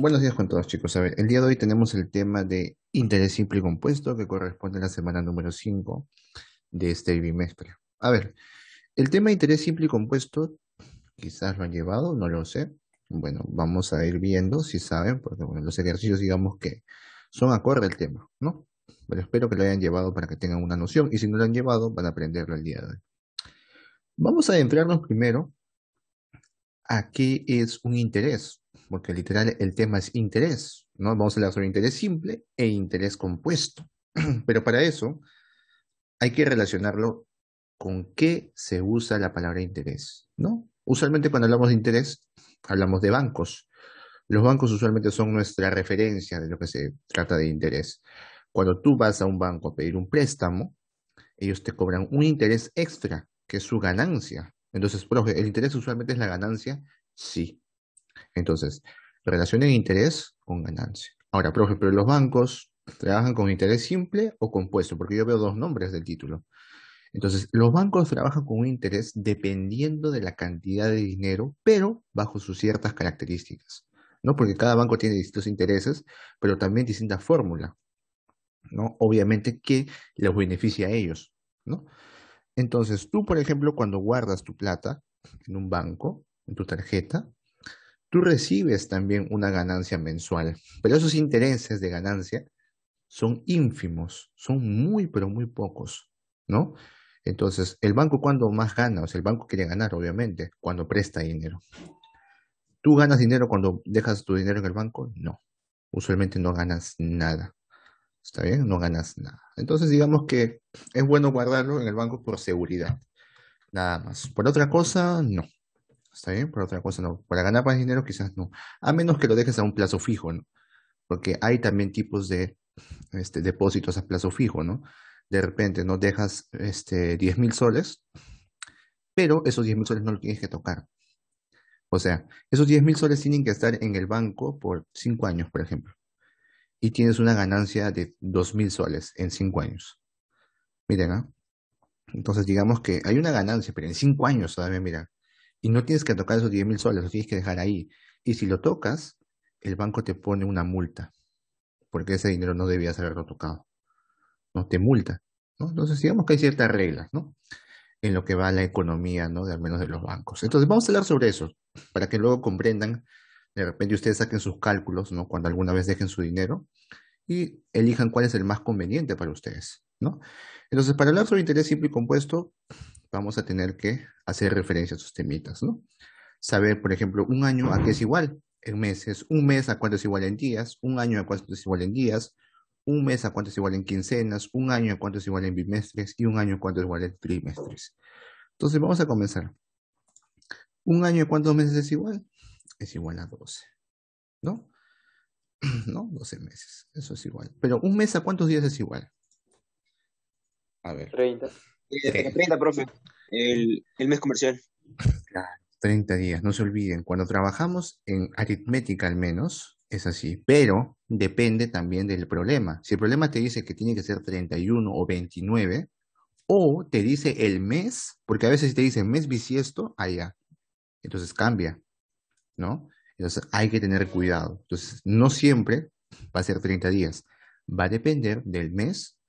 Buenos días con todos chicos. A ver, el día de hoy tenemos el tema de interés simple y compuesto que corresponde a la semana número 5 de este bimestre. A ver, el tema de interés simple y compuesto quizás lo han llevado, no lo sé. Bueno, vamos a ir viendo si saben, porque bueno, los ejercicios digamos que son acorde al tema, ¿no? Pero espero que lo hayan llevado para que tengan una noción y si no lo han llevado van a aprenderlo el día de hoy. Vamos a adentrarnos primero a qué es un interés porque literal el tema es interés, ¿no? Vamos a hablar sobre interés simple e interés compuesto. Pero para eso hay que relacionarlo con qué se usa la palabra interés, ¿no? Usualmente cuando hablamos de interés, hablamos de bancos. Los bancos usualmente son nuestra referencia de lo que se trata de interés. Cuando tú vas a un banco a pedir un préstamo, ellos te cobran un interés extra, que es su ganancia. Entonces, profe, ¿el interés usualmente es la ganancia? Sí. Entonces, de interés con ganancia. Ahora, por ejemplo, los bancos trabajan con interés simple o compuesto, porque yo veo dos nombres del título. Entonces, los bancos trabajan con un interés dependiendo de la cantidad de dinero, pero bajo sus ciertas características, ¿no? Porque cada banco tiene distintos intereses, pero también distintas fórmulas, ¿no? Obviamente que les beneficia a ellos, ¿no? Entonces, tú, por ejemplo, cuando guardas tu plata en un banco, en tu tarjeta, tú recibes también una ganancia mensual, pero esos intereses de ganancia son ínfimos, son muy, pero muy pocos, ¿no? Entonces, el banco cuando más gana, o sea, el banco quiere ganar, obviamente, cuando presta dinero. ¿Tú ganas dinero cuando dejas tu dinero en el banco? No. Usualmente no ganas nada. ¿Está bien? No ganas nada. Entonces, digamos que es bueno guardarlo en el banco por seguridad. Nada más. Por otra cosa, no. Está bien, por otra cosa no. Para ganar más dinero quizás no. A menos que lo dejes a un plazo fijo, ¿no? Porque hay también tipos de este, depósitos a plazo fijo, ¿no? De repente no dejas este, 10 mil soles, pero esos 10.000 mil soles no los tienes que tocar. O sea, esos 10.000 mil soles tienen que estar en el banco por 5 años, por ejemplo. Y tienes una ganancia de 2.000 mil soles en 5 años. Miren, ¿ah? Entonces, digamos que hay una ganancia, pero en 5 años todavía, mira, y no tienes que tocar esos 10.000 mil soles, los tienes que dejar ahí. Y si lo tocas, el banco te pone una multa, porque ese dinero no debía haberlo tocado. No te multa. ¿no? Entonces, digamos que hay ciertas reglas, ¿no? En lo que va a la economía, ¿no? De, al menos de los bancos. Entonces, vamos a hablar sobre eso, para que luego comprendan, de repente ustedes saquen sus cálculos, ¿no? Cuando alguna vez dejen su dinero y elijan cuál es el más conveniente para ustedes, ¿no? Entonces, para hablar sobre interés simple y compuesto, vamos a tener que hacer referencia a sus temitas, ¿no? Saber, por ejemplo, un año a qué es igual en meses, un mes a cuánto es igual en días, un año a cuánto es igual en días, un mes a cuánto es igual en quincenas, un año a cuánto es igual en bimestres y un año a cuánto es igual en trimestres. Entonces vamos a comenzar. ¿Un año a cuántos meses es igual? Es igual a 12. ¿No? ¿No? 12 meses. Eso es igual. Pero un mes a cuántos días es igual? A ver. 30. 30, profe, el, mes comercial. Claro, 30 días, no se olviden. Cuando trabajamos en aritmética al menos, es así, pero depende también del problema. Si el problema te dice que tiene que ser 31 o 29, o te dice el mes, porque a veces te dice mes bisiesto, allá. Entonces cambia, ¿no? Entonces hay que tener cuidado. Entonces no siempre va a ser 30 días. Va a depender del mes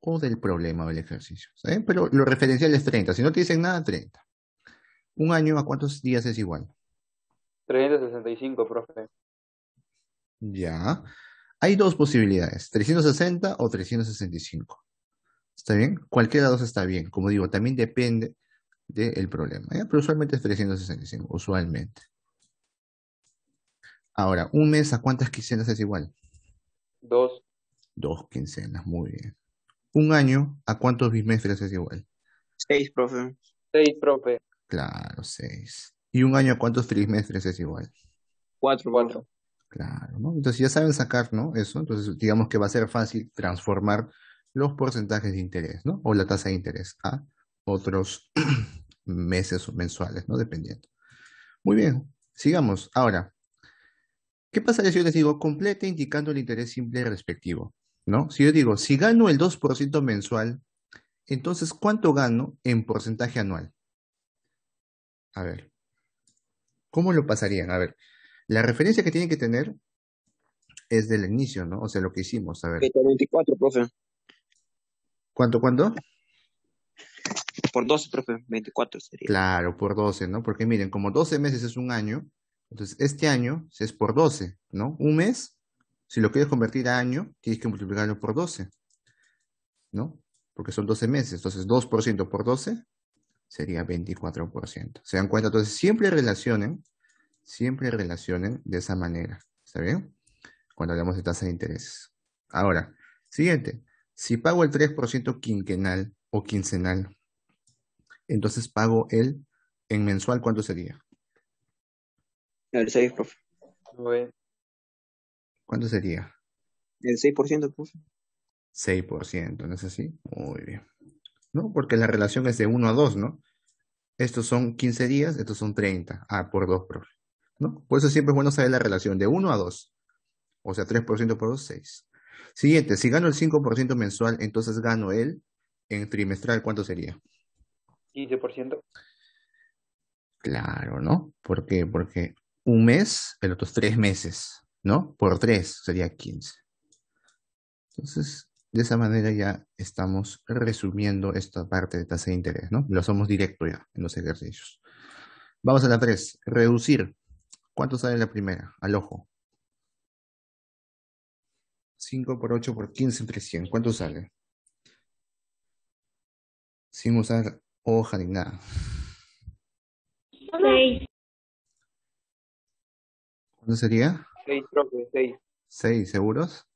o del problema del ejercicio. Pero lo referencial es 30. Si no te dicen nada, 30. ¿Un año a cuántos días es igual? 365, profe. Ya. Hay dos posibilidades, 360 o 365. ¿Está bien? Cualquiera de los dos está bien. Como digo, también depende del problema. Pero usualmente es 365, usualmente. Ahora, un mes a cuántas quincenas es igual? Dos. Dos quincenas, muy bien un año, ¿a cuántos bismestres es igual? Seis, profe. Seis, profe. Claro, seis. ¿Y un año a cuántos trimestres es igual? Cuatro, cuatro. Claro, ¿no? Entonces ya saben sacar, ¿no? Eso, entonces digamos que va a ser fácil transformar los porcentajes de interés, ¿no? O la tasa de interés a otros meses o mensuales, ¿no? Dependiendo. Muy bien, sigamos. Ahora, ¿qué pasaría si yo les digo complete indicando el interés simple respectivo? ¿no? Si yo digo, si gano el 2% mensual, entonces, ¿cuánto gano en porcentaje anual? A ver, ¿cómo lo pasarían? A ver, la referencia que tienen que tener es del inicio, ¿no? O sea, lo que hicimos, a ver. 24, profe. ¿Cuánto, cuánto? Por 12, profe, 24 sería. Claro, por 12, ¿no? Porque miren, como 12 meses es un año, entonces este año es por 12, ¿no? Un mes si lo quieres convertir a año, tienes que multiplicarlo por 12, ¿no? Porque son 12 meses. Entonces, 2% por 12 sería 24%. ¿Se dan cuenta? Entonces, siempre relacionen, siempre relacionen de esa manera. ¿Está bien? Cuando hablamos de tasa de intereses. Ahora, siguiente. Si pago el 3% quinquenal o quincenal, entonces pago el en mensual, ¿cuánto sería? El 6, profe. 9. ¿Cuánto sería? El 6% puso. 6%, ¿no es así? Muy bien. ¿No? Porque la relación es de 1 a 2, ¿no? Estos son 15 días, estos son 30. Ah, por 2, profe. ¿No? Por eso siempre es bueno saber la relación de 1 a 2. O sea, 3% por 2, 6. Siguiente, si gano el 5% mensual, entonces gano el en trimestral, ¿cuánto sería? 15%. Claro, ¿no? ¿Por qué? Porque un mes, pero otro tres meses. ¿no? Por 3 sería 15. Entonces, de esa manera ya estamos resumiendo esta parte de tasa de interés, ¿no? Lo hacemos directo ya en los ejercicios. Vamos a la 3, reducir. ¿Cuánto sale la primera? Al ojo. 5 por 8 por 15 entre 100. ¿Cuánto sale? Sin usar hoja ni nada. 6. ¿Cuánto sería? Seis, creo seis. ¿Seis, seguros?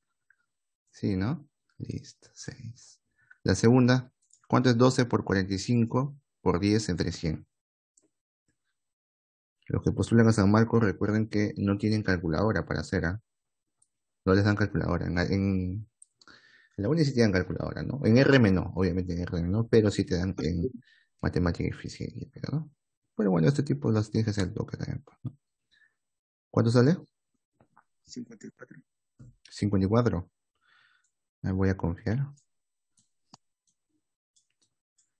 Sí, ¿no? Listo, seis. La segunda, ¿cuánto es 12 por 45 por 10 entre 100? Los que postulan a San Marcos recuerden que no tienen calculadora para hacer, a... ¿ah? No les dan calculadora. En, la UNI sí te dan calculadora, ¿no? En R no, obviamente en R no, pero sí te dan en matemática y física, Pero bueno, este tipo los tienes que hacer toque también, pues, ¿Cuánto sale? 54. 54. Me voy a confiar.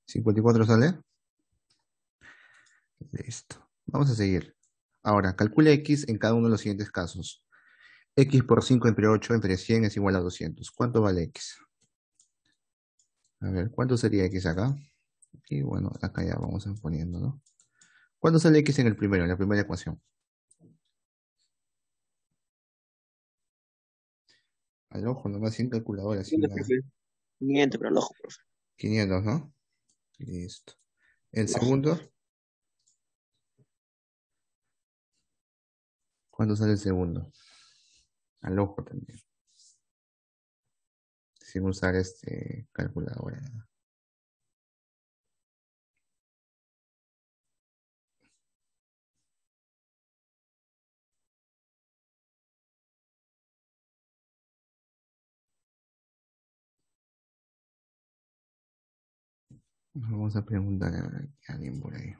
54 sale. Listo. Vamos a seguir. Ahora, calcule x en cada uno de los siguientes casos. x por 5 entre 8 entre 100 es igual a 200. ¿Cuánto vale x? A ver, ¿cuánto sería x acá? Y bueno, acá ya vamos poniendo, ¿no? ¿Cuánto sale x en el primero, en la primera ecuación? Al ojo, nomás sin calculadora. 500, pero al ojo, profe. 500, ¿no? Listo. ¿El segundo? ¿Cuánto sale el segundo? Al ojo también. Sin usar este calculadora. Vamos a preguntar a alguien por ahí.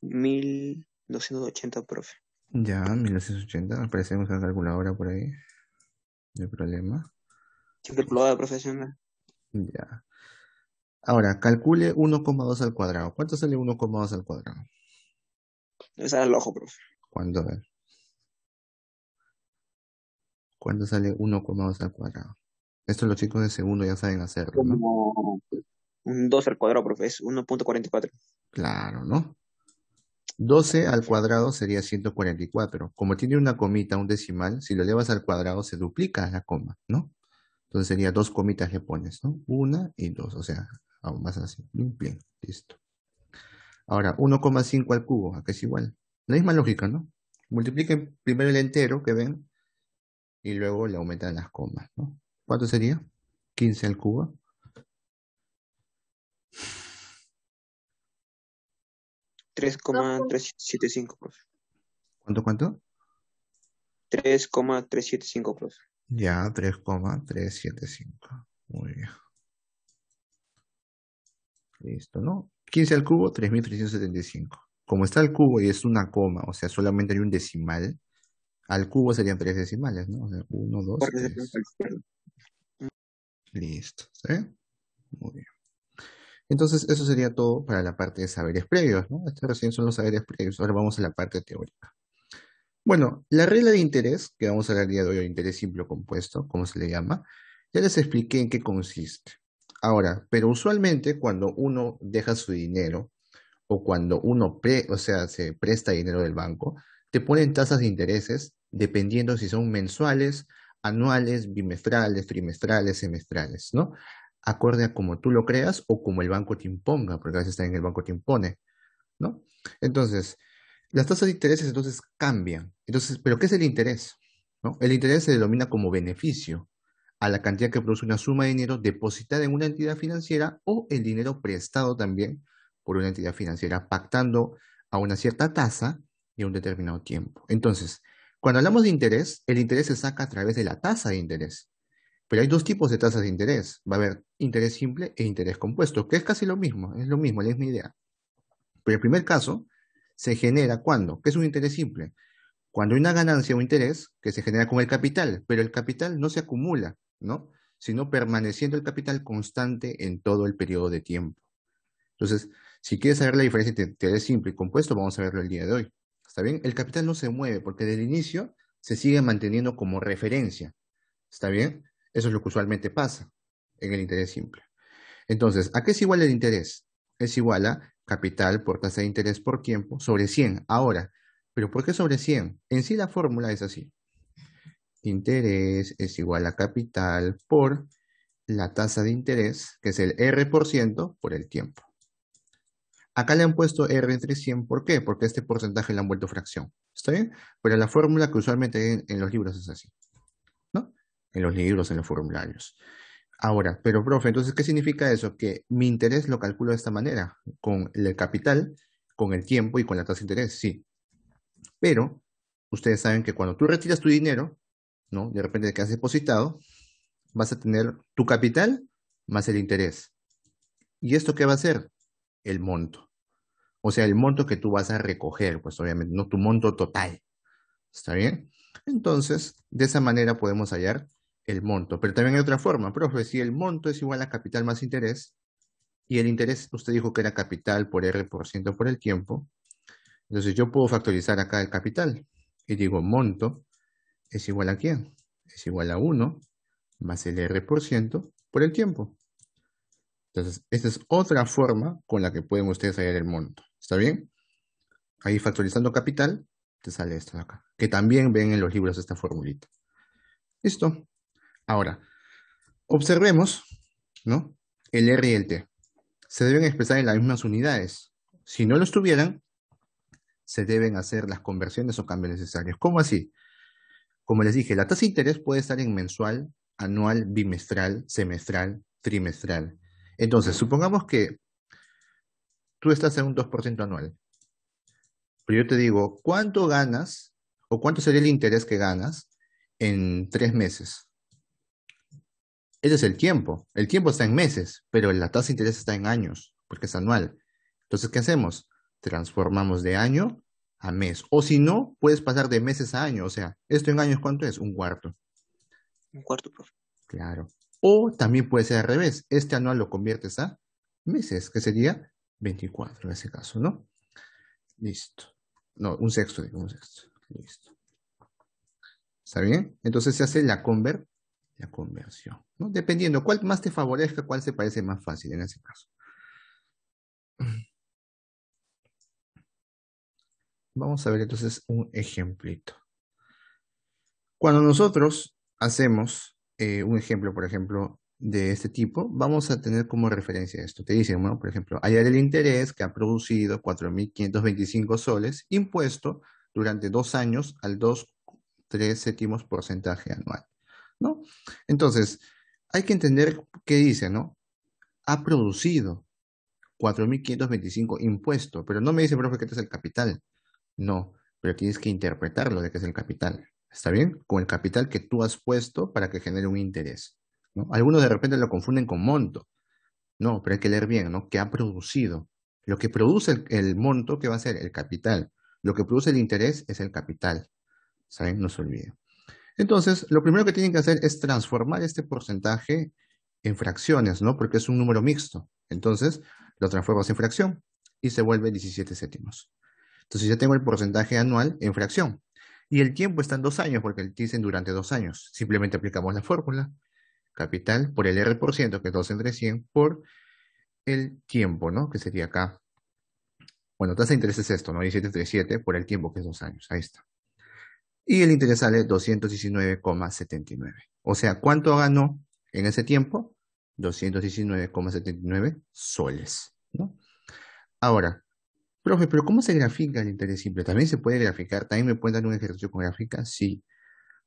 1280, profe. Ya, 1280. Aparecemos la calculadora por ahí. No hay problema. Siempre calculadora profesional. Ya. Ahora, calcule 1,2 al cuadrado. ¿Cuánto sale 1,2 al cuadrado? Debe salir al ojo, profe. ¿Cuánto? ¿Cuánto sale 1,2 al cuadrado? Esto los chicos de segundo ya saben hacerlo, ¿no? un 2 al cuadrado, profe, es 1.44. Claro, ¿no? 12 al cuadrado sería 144. Como tiene una comita, un decimal, si lo llevas al cuadrado se duplica la coma, ¿no? Entonces sería dos comitas le pones, ¿no? Una y dos, o sea, aún más así. Bien, listo. Ahora, 1,5 al cubo, acá es igual. La misma lógica, ¿no? Multipliquen primero el entero que ven y luego le aumentan las comas, ¿no? ¿Cuánto sería? 15 al cubo. 3,375. ¿Cuánto, cuánto? 3,375, Ya, 3,375. Muy bien. Listo, ¿no? 15 al cubo, 3.375. Como está el cubo y es una coma, o sea, solamente hay un decimal, al cubo serían tres decimales, ¿no? O sea, uno, dos, tres. Listo, Muy bien. Entonces, eso sería todo para la parte de saberes previos, ¿no? Estos recién son los saberes previos. Ahora vamos a la parte teórica. Bueno, la regla de interés, que vamos a hablar día de hoy, de interés simple compuesto, como se le llama, ya les expliqué en qué consiste. Ahora, pero usualmente cuando uno deja su dinero o cuando uno, o sea, se presta dinero del banco, te ponen tasas de intereses dependiendo si son mensuales, anuales, bimestrales, trimestrales, semestrales, ¿no? Acorde a como tú lo creas o como el banco te imponga, porque a veces también el banco te impone, ¿no? Entonces, las tasas de intereses entonces cambian. Entonces, ¿pero qué es el interés? El interés se denomina como beneficio a la cantidad que produce una suma de dinero depositada en una entidad financiera o el dinero prestado también por una entidad financiera, pactando a una cierta tasa y un determinado tiempo. Entonces, cuando hablamos de interés, el interés se saca a través de la tasa de interés. Pero hay dos tipos de tasas de interés. Va a haber interés simple e interés compuesto, que es casi lo mismo, es lo mismo, la misma idea. Pero el primer caso se genera cuando, ¿qué es un interés simple? Cuando hay una ganancia o interés que se genera con el capital, pero el capital no se acumula, ¿no? Sino permaneciendo el capital constante en todo el periodo de tiempo. Entonces, si quieres saber la diferencia entre interés simple y compuesto, vamos a verlo el día de hoy. ¿Está bien? El capital no se mueve porque desde el inicio se sigue manteniendo como referencia. ¿Está bien? Eso es lo que usualmente pasa en el interés simple. Entonces, ¿a qué es igual el interés? Es igual a capital por tasa de interés por tiempo sobre 100. Ahora, ¿pero por qué sobre 100? En sí la fórmula es así. Interés es igual a capital por la tasa de interés, que es el R por ciento, por el tiempo. Acá le han puesto R entre 100, ¿por qué? Porque este porcentaje le han vuelto fracción. ¿Está bien? Pero la fórmula que usualmente en, en los libros es así. ¿No? En los libros, en los formularios. Ahora, pero profe, entonces, ¿qué significa eso? Que mi interés lo calculo de esta manera, con el capital, con el tiempo y con la tasa de interés, sí. Pero ustedes saben que cuando tú retiras tu dinero, ¿no? De repente que has depositado, vas a tener tu capital más el interés. ¿Y esto qué va a ser? El monto. O sea, el monto que tú vas a recoger, pues obviamente, no tu monto total. ¿Está bien? Entonces, de esa manera podemos hallar el monto. Pero también hay otra forma, profe, si el monto es igual a capital más interés, y el interés, usted dijo que era capital por R por ciento por el tiempo, entonces yo puedo factorizar acá el capital. Y digo, monto es igual a quién? Es igual a 1 más el R por ciento por el tiempo. Entonces, esta es otra forma con la que pueden ustedes hallar el monto. ¿Está bien? Ahí factorizando capital, te sale esto de acá, que también ven en los libros esta formulita. ¿Listo? Ahora, observemos, ¿no? El R y el T. Se deben expresar en las mismas unidades. Si no lo estuvieran, se deben hacer las conversiones o cambios necesarios. ¿Cómo así? Como les dije, la tasa de interés puede estar en mensual, anual, bimestral, semestral, trimestral. Entonces, supongamos que tú estás en un 2% anual, pero yo te digo, ¿cuánto ganas o cuánto sería el interés que ganas en tres meses? Ese es el tiempo. El tiempo está en meses, pero la tasa de interés está en años, porque es anual. Entonces, ¿qué hacemos? Transformamos de año a mes. O si no, puedes pasar de meses a año. O sea, esto en años, ¿cuánto es? Un cuarto. Un cuarto, profe. Claro. O también puede ser al revés, este anual lo conviertes a meses, que sería 24 en ese caso, ¿no? Listo. No, un sexto, digo, un sexto. Listo. ¿Está bien? Entonces se hace la, conver la conversión, ¿no? Dependiendo cuál más te favorezca, cuál se parece más fácil en ese caso. Vamos a ver entonces un ejemplito. Cuando nosotros hacemos eh, un ejemplo, por ejemplo, de este tipo, vamos a tener como referencia esto. Te dicen, bueno, por ejemplo, hay el interés que ha producido 4.525 soles impuesto durante dos años al 2,3 séptimos porcentaje anual, ¿no? Entonces, hay que entender qué dice, ¿no? Ha producido 4.525 impuesto, pero no me dice, profe, que este es el capital. No, pero tienes que interpretarlo de que es el capital. ¿Está bien? Con el capital que tú has puesto para que genere un interés. Algunos de repente lo confunden con monto. No, pero hay que leer bien, ¿no? ¿Qué ha producido? Lo que produce el, monto, que va a ser? El capital. Lo que produce el interés es el capital. ¿Saben? No se olviden. Entonces, lo primero que tienen que hacer es transformar este porcentaje en fracciones, ¿no? Porque es un número mixto. Entonces, lo transformas en fracción y se vuelve 17 séptimos. Entonces, ya tengo el porcentaje anual en fracción. Y el tiempo está en dos años, porque el dicen durante dos años. Simplemente aplicamos la fórmula. Capital por el R por ciento, que es 2 entre 100, por el tiempo, ¿no? Que sería acá. Bueno, tasa de interés es esto, ¿no? 17 entre 7 por el tiempo, que es dos años. Ahí está. Y el interés sale 219,79. O sea, ¿cuánto ganó en ese tiempo? 219,79 soles, ¿no? Ahora, pero ¿cómo se grafica el interés simple? ¿También se puede graficar? ¿También me pueden dar un ejercicio con gráfica? Sí.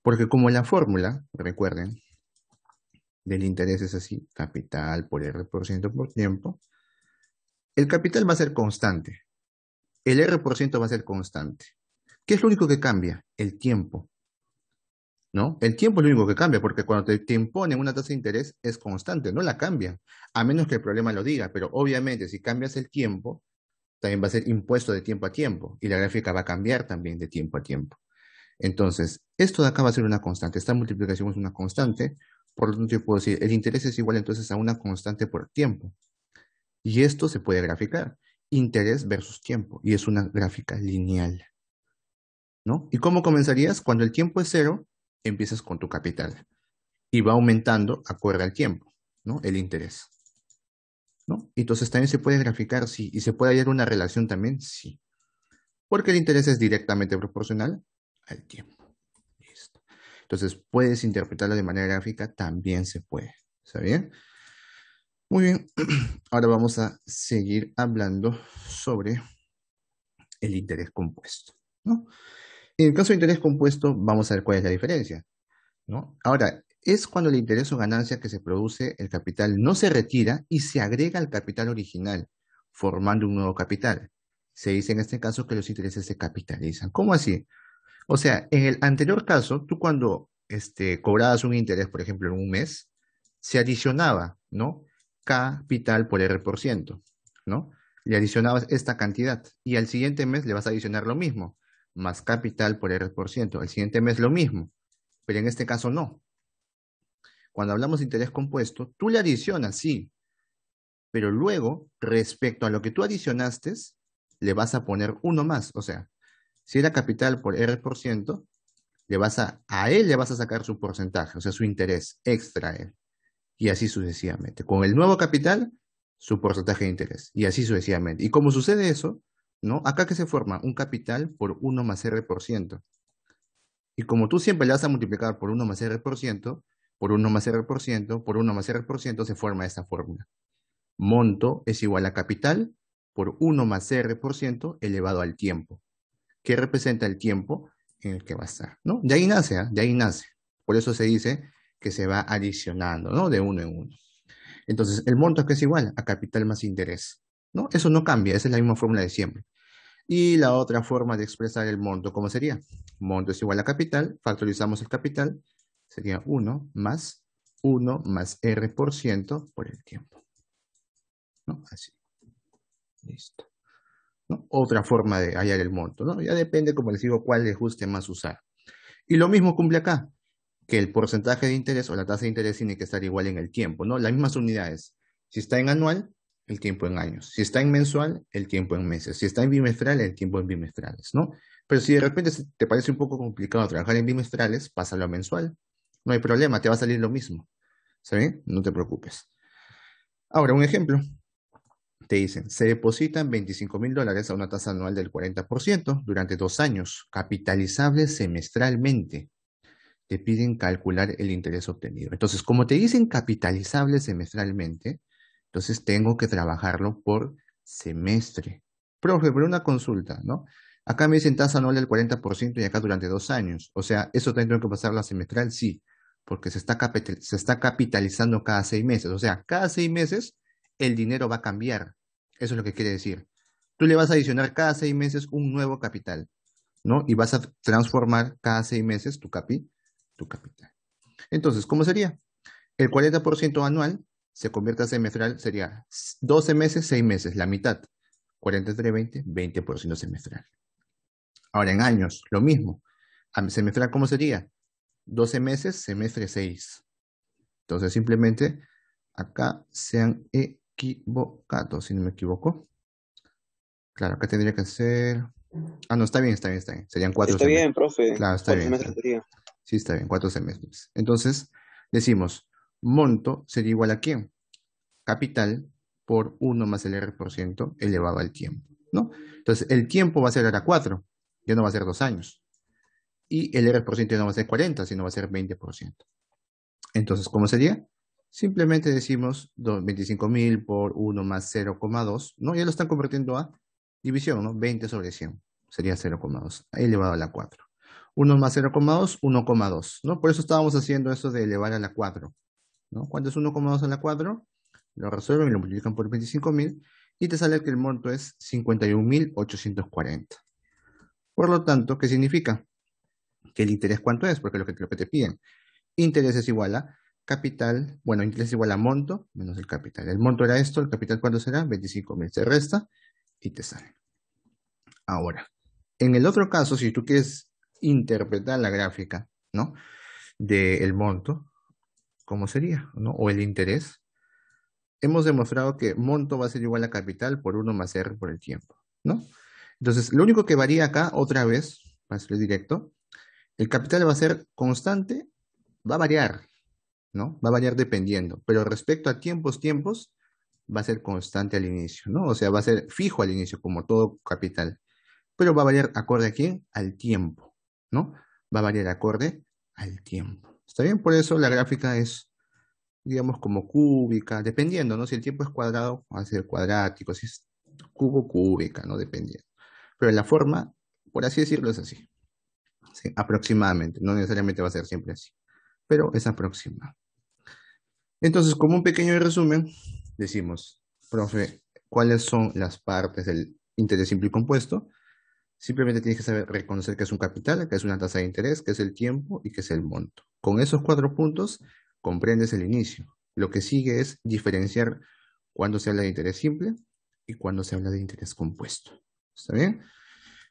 Porque como la fórmula, recuerden, del interés es así, capital por R% por, ciento por tiempo, el capital va a ser constante. El R% por ciento va a ser constante. ¿Qué es lo único que cambia? El tiempo. ¿No? El tiempo es lo único que cambia, porque cuando te, te imponen una tasa de interés es constante, no la cambian, a menos que el problema lo diga, pero obviamente si cambias el tiempo, también va a ser impuesto de tiempo a tiempo y la gráfica va a cambiar también de tiempo a tiempo. Entonces, esto de acá va a ser una constante, esta multiplicación es una constante, por lo tanto yo puedo decir, el interés es igual entonces a una constante por tiempo. Y esto se puede graficar, interés versus tiempo, y es una gráfica lineal. ¿No? ¿Y cómo comenzarías? Cuando el tiempo es cero, empiezas con tu capital y va aumentando acorde al tiempo, ¿no? El interés. ¿no? Entonces también se puede graficar, sí, y se puede hallar una relación también, sí. Porque el interés es directamente proporcional al tiempo. Listo. Entonces puedes interpretarlo de manera gráfica, también se puede. ¿Está bien? Muy bien, ahora vamos a seguir hablando sobre el interés compuesto. ¿no? En el caso de interés compuesto, vamos a ver cuál es la diferencia. ¿no? Ahora, es cuando el interés o ganancia que se produce el capital no se retira y se agrega al capital original, formando un nuevo capital. Se dice en este caso que los intereses se capitalizan. ¿Cómo así? O sea, en el anterior caso, tú cuando este, cobrabas un interés, por ejemplo, en un mes, se adicionaba, ¿no? Capital por R por ciento, ¿no? Le adicionabas esta cantidad y al siguiente mes le vas a adicionar lo mismo, más capital por R por ciento. Al siguiente mes lo mismo, pero en este caso no. Cuando hablamos de interés compuesto, tú le adicionas, sí, pero luego, respecto a lo que tú adicionaste, le vas a poner uno más. O sea, si era capital por R por ciento, le vas a, a él le vas a sacar su porcentaje, o sea, su interés extra él. Y así sucesivamente. Con el nuevo capital, su porcentaje de interés. Y así sucesivamente. Y como sucede eso, ¿no? Acá que se forma un capital por 1 más R por ciento. Y como tú siempre le vas a multiplicar por 1 más R por ciento, por 1 más R%, por ciento, por 1 más R% por ciento se forma esta fórmula. Monto es igual a capital por 1 más R% por ciento elevado al tiempo, ¿Qué representa el tiempo en el que va a estar, ¿no? De ahí nace, ¿ah? de ahí nace. Por eso se dice que se va adicionando, ¿no? De uno en uno. Entonces, el monto es que es igual a capital más interés, ¿no? Eso no cambia, esa es la misma fórmula de siempre. Y la otra forma de expresar el monto, ¿cómo sería? Monto es igual a capital, factorizamos el capital, sería 1 más 1 más R por ciento por el tiempo. ¿No? Así. Listo. ¿No? Otra forma de hallar el monto, ¿no? Ya depende, como les digo, cuál les guste más usar. Y lo mismo cumple acá, que el porcentaje de interés o la tasa de interés tiene que estar igual en el tiempo, ¿no? Las mismas unidades. Si está en anual, el tiempo en años. Si está en mensual, el tiempo en meses. Si está en bimestral, el tiempo en bimestrales, ¿no? Pero si de repente te parece un poco complicado trabajar en bimestrales, pásalo a mensual no hay problema, te va a salir lo mismo. ¿Se No te preocupes. Ahora, un ejemplo. Te dicen, se depositan 25 mil dólares a una tasa anual del 40% durante dos años, capitalizable semestralmente. Te piden calcular el interés obtenido. Entonces, como te dicen capitalizable semestralmente, entonces tengo que trabajarlo por semestre. Profe, pero una consulta, ¿no? Acá me dicen tasa anual del 40% y acá durante dos años. O sea, ¿eso tengo que pasar a semestral? Sí porque se está, capitalizando cada seis meses. O sea, cada seis meses el dinero va a cambiar. Eso es lo que quiere decir. Tú le vas a adicionar cada seis meses un nuevo capital, ¿no? Y vas a transformar cada seis meses tu, capi, tu capital. Entonces, ¿cómo sería? El 40% anual se convierte a semestral, sería 12 meses, 6 meses, la mitad. 40 entre 20, 20% semestral. Ahora, en años, lo mismo. A semestral, ¿cómo sería? 12 meses, semestre 6. Entonces simplemente acá se han equivocado, si no me equivoco. Claro, acá tendría que ser... Ah, no, está bien, está bien, está bien. Serían cuatro está semestres. Está bien, profe. Claro, está bien. Sí, está bien, cuatro semestres. Entonces, decimos, monto sería igual a quién? Capital por 1 más el R% elevado al tiempo, ¿no? Entonces, el tiempo va a ser ahora 4, ya no va a ser 2 años y el R ya no va a ser 40, sino va a ser 20%. Entonces, ¿cómo sería? Simplemente decimos 25.000 por 1 más 0,2, ¿no? Ya lo están convirtiendo a división, ¿no? 20 sobre 100 sería 0,2 elevado a la 4. 1 más 0,2, 1,2, ¿no? Por eso estábamos haciendo eso de elevar a la 4, ¿no? ¿Cuánto es 1,2 a la 4? Lo resuelven y lo multiplican por 25.000 y te sale que el monto es 51.840. Por lo tanto, ¿qué significa? que el interés cuánto es, porque lo que, lo que te piden. Interés es igual a capital, bueno, interés es igual a monto menos el capital. El monto era esto, el capital cuánto será, mil se resta y te sale. Ahora, en el otro caso, si tú quieres interpretar la gráfica, ¿no? Del el monto, ¿cómo sería? ¿no? O el interés. Hemos demostrado que monto va a ser igual a capital por 1 más R por el tiempo, ¿no? Entonces, lo único que varía acá, otra vez, para ser directo, el capital va a ser constante, va a variar, ¿no? Va a variar dependiendo, pero respecto a tiempos, tiempos, va a ser constante al inicio, ¿no? O sea, va a ser fijo al inicio, como todo capital, pero va a variar acorde a quién? Al tiempo, ¿no? Va a variar acorde al tiempo. ¿Está bien? Por eso la gráfica es, digamos, como cúbica, dependiendo, ¿no? Si el tiempo es cuadrado, va a ser cuadrático, si es cubo, cúbica, ¿no? Dependiendo. Pero la forma, por así decirlo, es así aproximadamente, no necesariamente va a ser siempre así, pero es aproximado. Entonces, como un pequeño resumen, decimos, profe, ¿cuáles son las partes del interés simple y compuesto? Simplemente tienes que saber reconocer que es un capital, que es una tasa de interés, que es el tiempo y que es el monto. Con esos cuatro puntos comprendes el inicio. Lo que sigue es diferenciar cuando se habla de interés simple y cuando se habla de interés compuesto. ¿Está bien?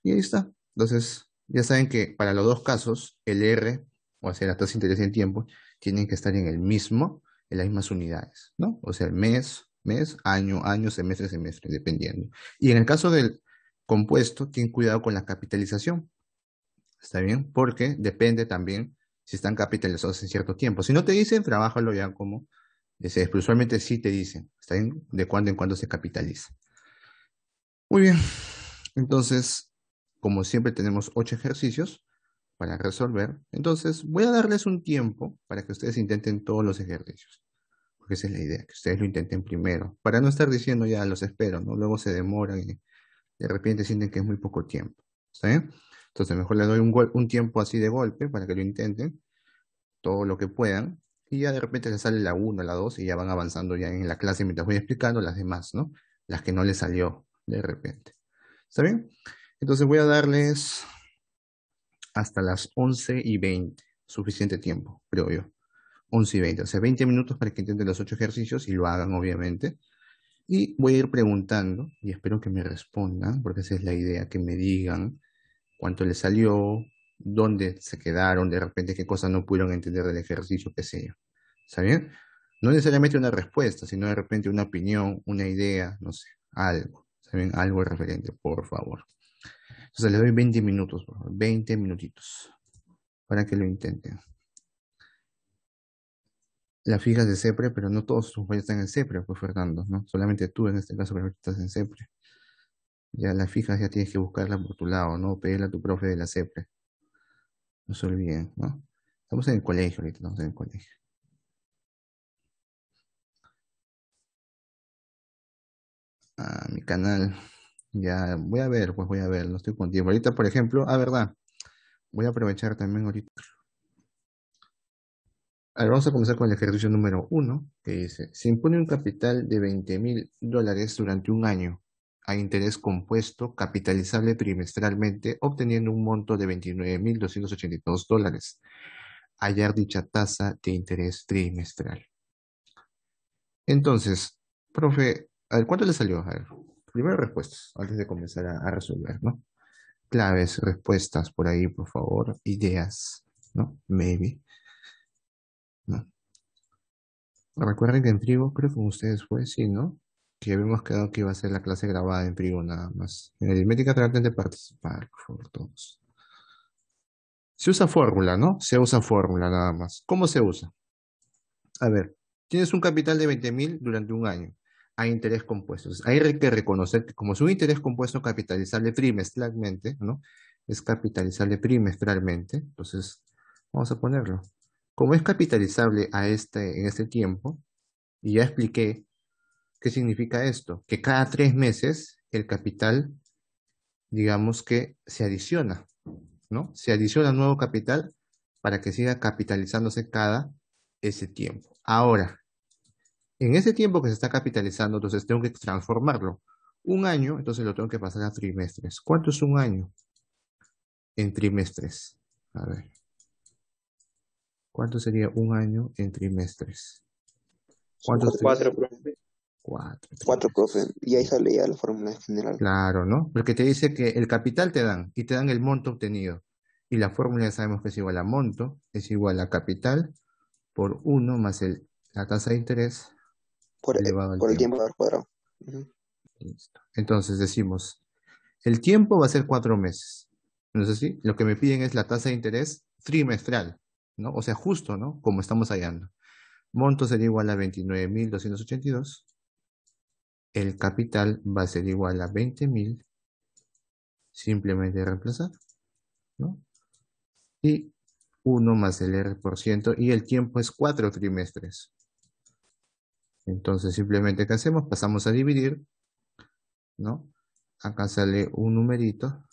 Y ahí está. Entonces, ya saben que para los dos casos, el R, o sea, la tasa interés en tiempo, tienen que estar en el mismo, en las mismas unidades, ¿no? O sea, mes, mes, año, año, semestre, semestre, dependiendo. Y en el caso del compuesto, tienen cuidado con la capitalización, ¿está bien? Porque depende también si están capitalizados en cierto tiempo. Si no te dicen, trabájalo ya como desees, usualmente sí te dicen, ¿está bien? De cuando en cuando se capitaliza. Muy bien, entonces como siempre tenemos ocho ejercicios para resolver. Entonces voy a darles un tiempo para que ustedes intenten todos los ejercicios. Porque esa es la idea, que ustedes lo intenten primero. Para no estar diciendo ya los espero, ¿no? Luego se demoran y de repente sienten que es muy poco tiempo. ¿Está Entonces mejor les doy un, un tiempo así de golpe para que lo intenten. Todo lo que puedan y ya de repente les sale la 1, la 2 y ya van avanzando ya en la clase mientras voy explicando las demás, ¿no? Las que no les salió de repente. ¿Está bien? Entonces voy a darles hasta las 11 y 20, suficiente tiempo, creo yo. 11 y 20, o sea, 20 minutos para que entiendan los ocho ejercicios y lo hagan, obviamente. Y voy a ir preguntando y espero que me respondan, porque esa es la idea, que me digan cuánto les salió, dónde se quedaron, de repente qué cosas no pudieron entender del ejercicio, qué sé yo. ¿Está bien? No necesariamente una respuesta, sino de repente una opinión, una idea, no sé, algo. ¿Saben? Algo referente, por favor. Entonces le doy 20 minutos, por 20 minutitos para que lo intenten. La fijas de CEPRE, pero no todos sus compañeros están en CEPRE, pues Fernando, ¿no? Solamente tú en este caso, pero estás en CEPRE. Ya las fijas ya tienes que buscarla por tu lado, ¿no? Pedirla a tu profe de la CEPRE. No se olviden, ¿no? Estamos en el colegio ahorita, estamos en el colegio. A ah, mi canal. Ya, voy a ver, pues voy a ver, no estoy con tiempo. Ahorita, por ejemplo, a ah, verdad, voy a aprovechar también ahorita. Ahora vamos a comenzar con el ejercicio número uno, que dice, se impone un capital de 20 mil dólares durante un año a interés compuesto, capitalizable trimestralmente, obteniendo un monto de 29.282 dólares. Hallar dicha tasa de interés trimestral. Entonces, profe, a ¿cuánto le salió? A ver, primero respuestas, antes de comenzar a, resolver, ¿no? Claves, respuestas por ahí, por favor, ideas, ¿no? Maybe. ¿No? Recuerden que en frigo, creo que con ustedes fue, sí, ¿no? Que habíamos quedado que iba a ser la clase grabada en frigo, nada más. En aritmética traten de participar, por todos. Se usa fórmula, ¿no? Se usa fórmula nada más. ¿Cómo se usa? A ver, tienes un capital de 20.000 durante un año a interés compuesto, Hay que reconocer que como es un interés compuesto capitalizable trimestralmente, ¿no? Es capitalizable trimestralmente, entonces vamos a ponerlo. Como es capitalizable a este, en este tiempo, y ya expliqué qué significa esto, que cada tres meses el capital, digamos que se adiciona, ¿no? Se adiciona nuevo capital para que siga capitalizándose cada ese tiempo. Ahora, en ese tiempo que se está capitalizando, entonces tengo que transformarlo. Un año, entonces lo tengo que pasar a trimestres. ¿Cuánto es un año en trimestres? A ver. ¿Cuánto sería un año en trimestres? ¿Cuántos cuatro, Cuatro. Cuatro, profe. Y ahí sale ya la fórmula general. Claro, ¿no? Porque te dice que el capital te dan y te dan el monto obtenido. Y la fórmula ya sabemos que es igual a monto, es igual a capital por uno más la tasa de interés por, el, tiempo. el Entonces decimos, el tiempo va a ser cuatro meses. ¿No es así? Lo que me piden es la tasa de interés trimestral, ¿no? O sea, justo, ¿no? Como estamos hallando. Monto sería igual a 29.282. El capital va a ser igual a 20.000. Simplemente reemplazar, ¿no? Y 1 más el R por ciento. Y el tiempo es cuatro trimestres. Entonces simplemente ¿qué hacemos? Pasamos a dividir, ¿no? Acá sale un numerito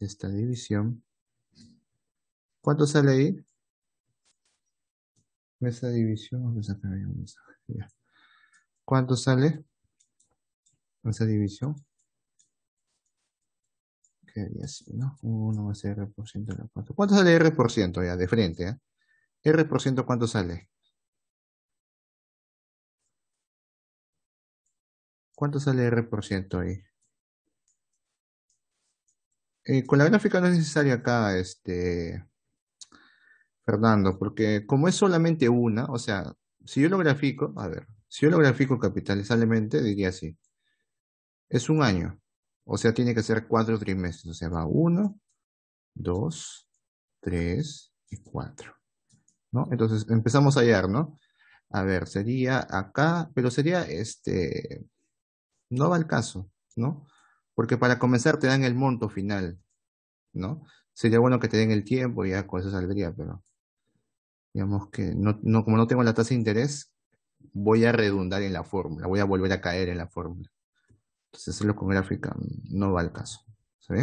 esta división. ¿Cuánto sale ahí? Esa división, ¿Cuánto sale esa división? Quedaría así, ¿no? 1 más R por ciento de 4. ¿Cuánto sale R por ciento ya de frente? Eh? ¿R por ciento cuánto sale? ¿Cuánto sale R% por ciento ahí? Eh, con la gráfica no es necesario acá, este, Fernando, porque como es solamente una, o sea, si yo lo grafico, a ver, si yo lo grafico capitalizablemente, diría así, es un año, o sea, tiene que ser cuatro trimestres, o sea, va uno, dos, tres y cuatro, ¿no? Entonces empezamos a hallar, ¿no? A ver, sería acá, pero sería este, no va al caso, ¿no? Porque para comenzar te dan el monto final, ¿no? Sería bueno que te den el tiempo y ya con eso saldría, pero digamos que no, no, como no tengo la tasa de interés, voy a redundar en la fórmula, voy a volver a caer en la fórmula. Entonces hacerlo con gráfica no va al caso, ¿sí?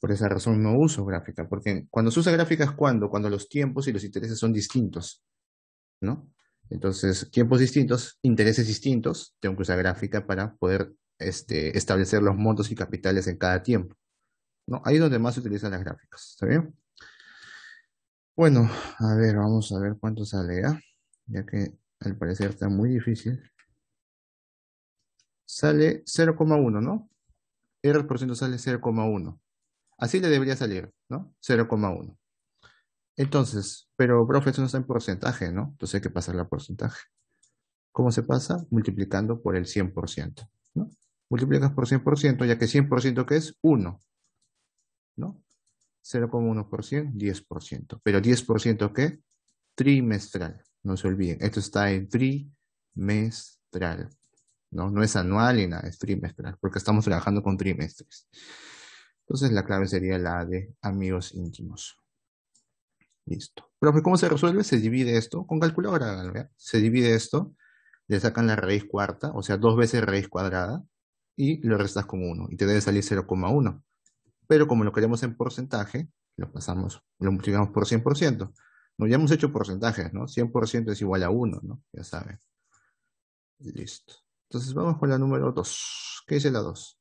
Por esa razón no uso gráfica, porque cuando se usa gráfica es cuando, cuando los tiempos y los intereses son distintos, ¿no? Entonces, tiempos distintos, intereses distintos, tengo que usar gráfica para poder este, establecer los montos y capitales en cada tiempo. ¿no? Ahí es donde más se utilizan las gráficas, ¿está bien? Bueno, a ver, vamos a ver cuánto sale, A, ya que al parecer está muy difícil. Sale 0,1, ¿no? R% sale 0,1. Así le debería salir, ¿no? 0,1. Entonces, pero profe, eso no está en porcentaje, ¿no? Entonces hay que pasar la porcentaje. ¿Cómo se pasa? Multiplicando por el 100%, ¿no? Multiplicas por 100%, ya que 100% que es 1, ¿no? 0,1%, 10%. Pero 10% ¿qué? Trimestral. No se olviden, esto está en trimestral. ¿no? no es anual ni nada, es trimestral, porque estamos trabajando con trimestres. Entonces la clave sería la de amigos íntimos. Listo. Profe, ¿cómo se resuelve? Se divide esto con calculadora, Se divide esto, le sacan la raíz cuarta, o sea, dos veces raíz cuadrada, y lo restas con uno y te debe salir 0,1. Pero como lo queremos en porcentaje, lo pasamos, lo multiplicamos por 100%. No, ya hemos hecho porcentajes, ¿no? 100% es igual a 1, ¿no? Ya saben. Listo. Entonces vamos con la número 2. ¿Qué dice la 2?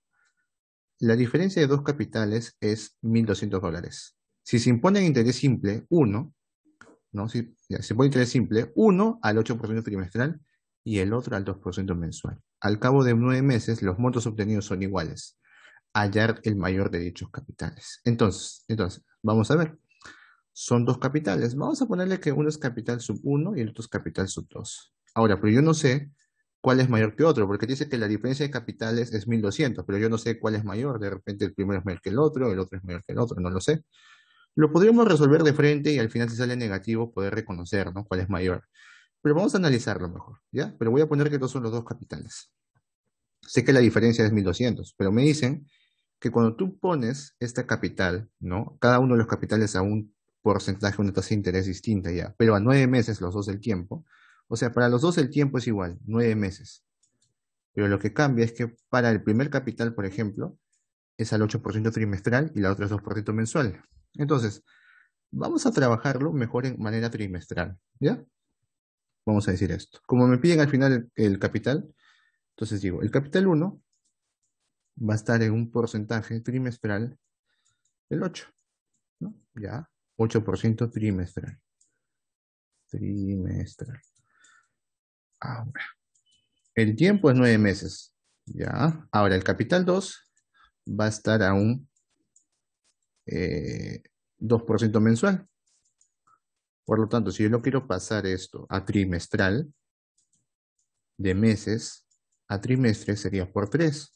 La diferencia de dos capitales es 1.200 dólares. Si se impone interés simple, uno ¿no? Si se impone interés simple, uno al 8% trimestral y el otro al 2% mensual. Al cabo de nueve meses, los montos obtenidos son iguales. Hallar el mayor de dichos capitales. Entonces, entonces, vamos a ver. Son dos capitales. Vamos a ponerle que uno es capital sub 1 y el otro es capital sub 2. Ahora, pero yo no sé cuál es mayor que otro, porque dice que la diferencia de capitales es 1200, pero yo no sé cuál es mayor. De repente el primero es mayor que el otro, el otro es mayor que el otro, no lo sé. Lo podríamos resolver de frente y al final si sale negativo poder reconocer cuál es mayor. Pero vamos a analizarlo mejor, ¿ya? Pero voy a poner que estos son los dos capitales. Sé que la diferencia es 1200, pero me dicen que cuando tú pones esta capital, ¿no? Cada uno de los capitales a un porcentaje, una tasa de interés distinta ya, pero a nueve meses los dos el tiempo. O sea, para los dos el tiempo es igual, nueve meses. Pero lo que cambia es que para el primer capital, por ejemplo, es al 8% trimestral y la otra es 2% mensual. Entonces, vamos a trabajarlo mejor en manera trimestral, ¿ya? Vamos a decir esto. Como me piden al final el, capital, entonces digo, el capital 1 va a estar en un porcentaje trimestral del 8, ¿no? Ya, 8% trimestral. Trimestral. Ahora, el tiempo es 9 meses, ¿ya? Ahora, el capital 2 va a estar a un 2% eh, mensual. Por lo tanto, si yo no quiero pasar esto a trimestral, de meses a trimestre sería por 3.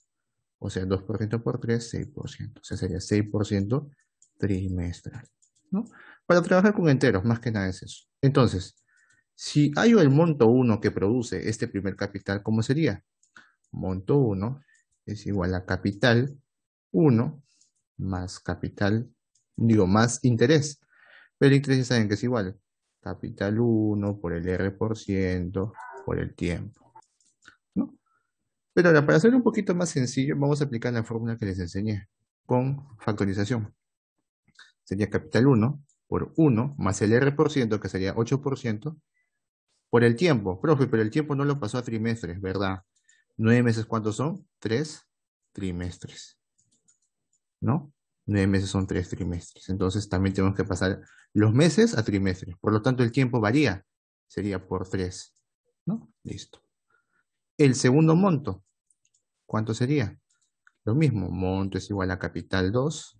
O sea, 2% por 3, 6%. O sea, sería 6% trimestral. ¿no? Para trabajar con enteros, más que nada es eso. Entonces, si hay el monto 1 que produce este primer capital, ¿cómo sería? Monto 1 es igual a capital 1 más capital, digo, más interés. Pero el interés ya saben que es igual. Capital 1 por el R por ciento por el tiempo. Pero ahora, para hacerlo un poquito más sencillo, vamos a aplicar la fórmula que les enseñé con factorización. Sería capital 1 por 1 más el R por ciento, que sería 8%, por el tiempo. Profe, pero el tiempo no lo pasó a trimestres, ¿verdad? ¿Nueve meses cuántos son? Tres trimestres. ¿no? Nueve meses son tres trimestres. Entonces también tenemos que pasar los meses a trimestres. Por lo tanto, el tiempo varía. Sería por tres, ¿no? Listo. El segundo monto, ¿cuánto sería? Lo mismo, monto es igual a capital 2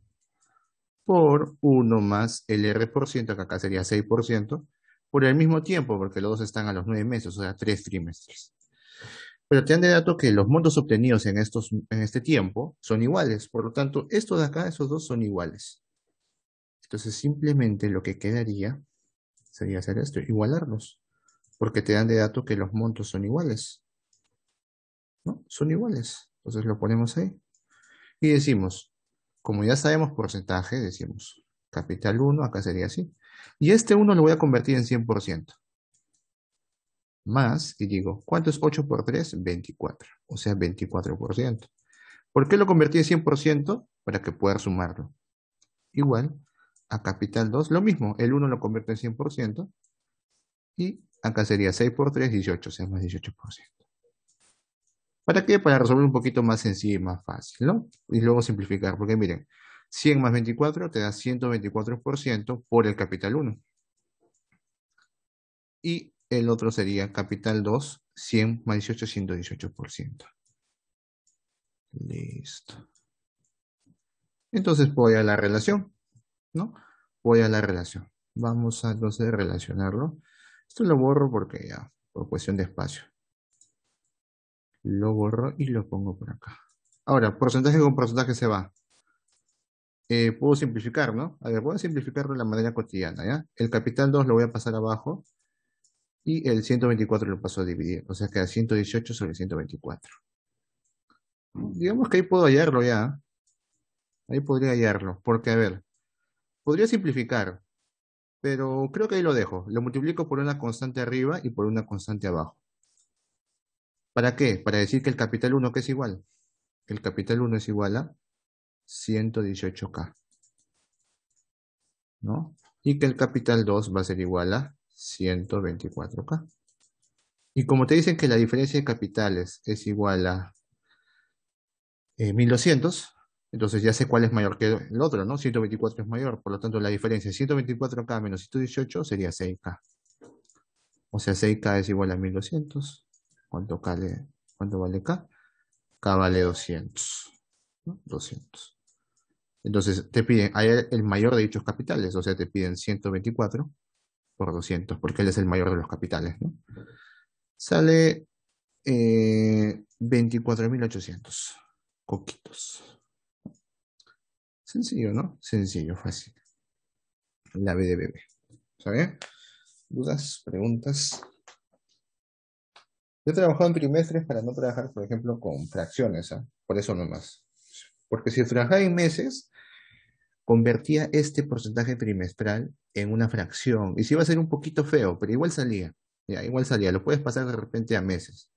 por 1 más el R%, por que acá sería 6%, por el mismo tiempo, porque los dos están a los nueve meses, o sea, tres trimestres. Pero te dan de dato que los montos obtenidos en, en este tiempo son iguales. Por lo tanto, estos de acá, esos dos son iguales. Entonces, simplemente lo que quedaría sería hacer esto, igualarlos. Porque te dan de dato que los montos son iguales. ¿No? Son iguales. Entonces lo ponemos ahí. Y decimos, como ya sabemos porcentaje, decimos capital 1, acá sería así. Y este 1 lo voy a convertir en 100% más, y digo, ¿cuánto es 8 por 3? 24, o sea, 24%. ¿Por qué lo convertí en 100%? Para que pueda sumarlo. Igual a capital 2, lo mismo, el 1 lo convierte en 100%, y acá sería 6 por 3, 18, o sea, más 18%. ¿Para qué? Para resolver un poquito más sencillo y más fácil, ¿no? Y luego simplificar, porque miren, 100 más 24 te da 124% por el capital 1. Y el otro sería Capital 2, 100 más 18, 118%. Listo. Entonces voy a la relación, ¿no? Voy a la relación. Vamos a entonces relacionarlo. Esto lo borro porque ya, por cuestión de espacio. Lo borro y lo pongo por acá. Ahora, porcentaje con porcentaje se va. Eh, puedo simplificar, ¿no? A ver, voy a simplificarlo de la manera cotidiana, ¿ya? El capital 2 lo voy a pasar abajo y el 124 lo paso a dividir, o sea que queda 118 sobre 124. Digamos que ahí puedo hallarlo ya. Ahí podría hallarlo, porque a ver, podría simplificar, pero creo que ahí lo dejo. Lo multiplico por una constante arriba y por una constante abajo. ¿Para qué? Para decir que el capital 1, que es igual? El capital 1 es igual a 118K. ¿No? Y que el capital 2 va a ser igual a 124K. Y como te dicen que la diferencia de capitales es igual a 1200, eh, entonces ya sé cuál es mayor que el otro, ¿no? 124 es mayor, por lo tanto la diferencia 124K menos 118 sería 6K. O sea, 6K es igual a 1200. ¿Cuánto, cuánto vale K? K vale 200. 200. Entonces te piden, hay el mayor de dichos capitales, o sea, te piden 124 por 200, porque él es el mayor de los capitales, ¿no? Sale eh, 24.800 coquitos. Sencillo, ¿no? Sencillo, fácil. La B de ¿Dudas? ¿Preguntas? Yo he trabajado en trimestres para no trabajar, por ejemplo, con fracciones, ¿ah? por eso nomás. Porque si trabajáis en meses, convertía este porcentaje trimestral en una fracción. Y si iba a ser un poquito feo, pero igual salía. Ya, igual salía. Lo puedes pasar de repente a meses.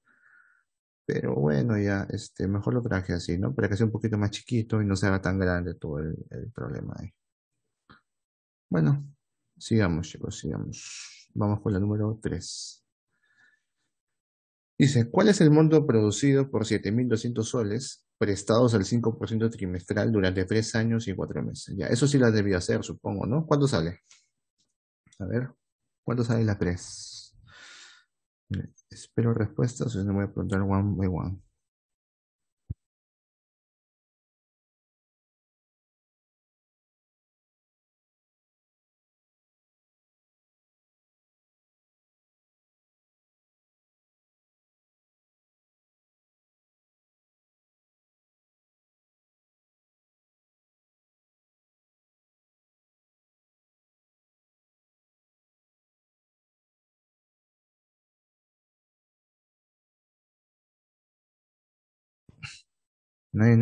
Pero bueno, ya, este, mejor lo traje así, ¿no? Para que sea un poquito más chiquito y no se tan grande todo el, el problema ahí. Bueno, sigamos, chicos, sigamos. Vamos con la número 3. Dice, ¿cuál es el monto producido por 7.200 soles prestados al 5% trimestral durante tres años y cuatro meses? Ya, eso sí las debía hacer, supongo, ¿no? ¿Cuánto sale? A ver, ¿cuánto sale la 3? Espero respuestas, me voy a preguntar one by one. A ver,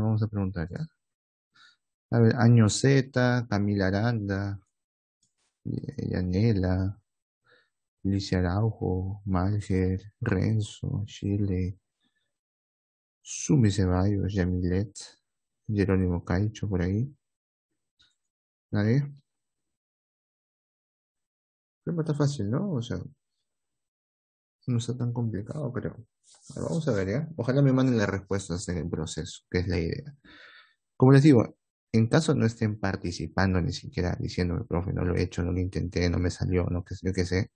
vamos a preguntar ya A ver, Año Z, Camila Aranda, eh, Yanela, Licia Araujo, Malger, Renzo, Chile, Sumi Ceballos, Yamilet, Jerónimo Caicho por ahí. ¿Nadie? Creo está fácil, ¿no? O sea, no está tan complicado, pero vamos a ver, ¿ya? Ojalá me manden las respuestas en el proceso, que es la idea. Como les digo, en caso no estén participando ni siquiera diciéndome, profe, no lo he hecho, no lo intenté, no me salió, no yo qué sé,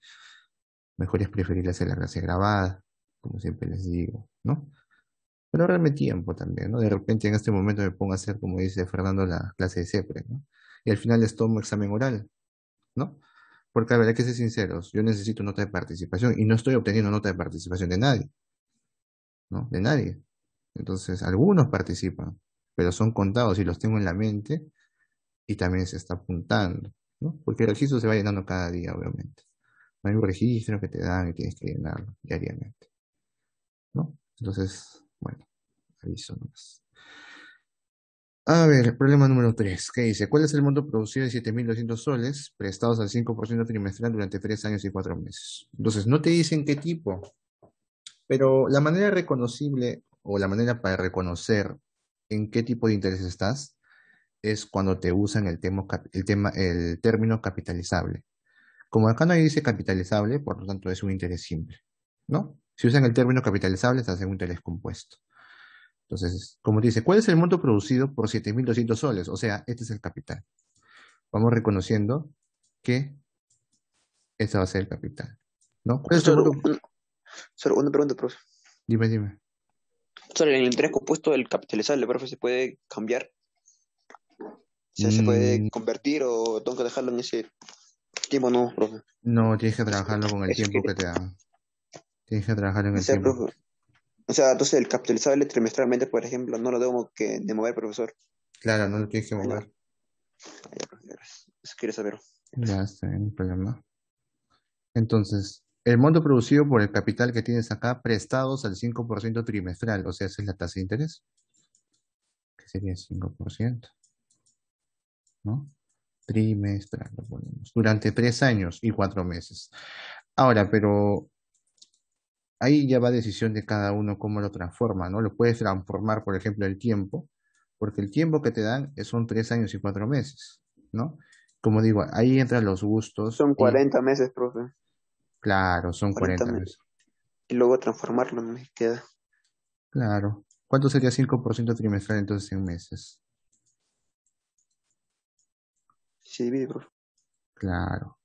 mejor es preferir hacer la clase grabada, como siempre les digo, ¿no? Pero ahorrarme tiempo también, ¿no? De repente en este momento me pongo a hacer, como dice Fernando, la clase de CEPRE, ¿no? Y al final les tomo examen oral, ¿no? Porque la verdad que ser sinceros, yo necesito nota de participación y no estoy obteniendo nota de participación de nadie. De nadie. Entonces, algunos participan, pero son contados y los tengo en la mente y también se está apuntando, ¿no? Porque el registro se va llenando cada día, obviamente. hay un registro que te dan y tienes que llenarlo diariamente, ¿no? Entonces, bueno, aviso nomás. A ver, problema número 3, ¿qué dice? ¿Cuál es el monto producido de 7.200 soles prestados al 5% trimestral durante 3 años y 4 meses? Entonces, no te dicen qué tipo, pero la manera reconocible o la manera para reconocer en qué tipo de interés estás es cuando te usan el, tema, el, tema, el término capitalizable. Como acá nadie dice capitalizable, por lo tanto es un interés simple, ¿no? Si usan el término capitalizable, estás en un interés compuesto. Entonces, como dice, ¿cuál es el monto producido por 7.200 soles? O sea, este es el capital. Vamos reconociendo que este va a ser el capital, ¿no? Solo una pregunta, profe. Dime, dime. ¿En el interés compuesto del capitalizable, profe, ¿se puede cambiar? O sea, ¿se puede mm. convertir o tengo que dejarlo en ese tiempo no, profe? No, tienes que trabajarlo con el tiempo que... te da. Tienes que trabajar en ese tiempo. o sea, entonces el capitalizable trimestralmente, por ejemplo, no lo tengo que mover, profesor. Claro, no lo tienes que mover. si quieres saber. Ya está, no hay problema. Entonces, el monto producido por el capital que tienes acá prestados al 5% trimestral, o sea, esa es la tasa de interés, que sería el 5%, ¿no? Trimestral, lo ponemos, durante tres años y cuatro meses. Ahora, pero ahí ya va decisión de cada uno cómo lo transforma, ¿no? Lo puedes transformar, por ejemplo, el tiempo, porque el tiempo que te dan son tres años y cuatro meses, ¿no? Como digo, ahí entran los gustos. Son 40 meses, profe. Claro, son 40, meses. Y luego transformarlo me queda. Claro. ¿Cuánto sería 5% trimestral entonces en meses? Sí, divide, profe. Claro.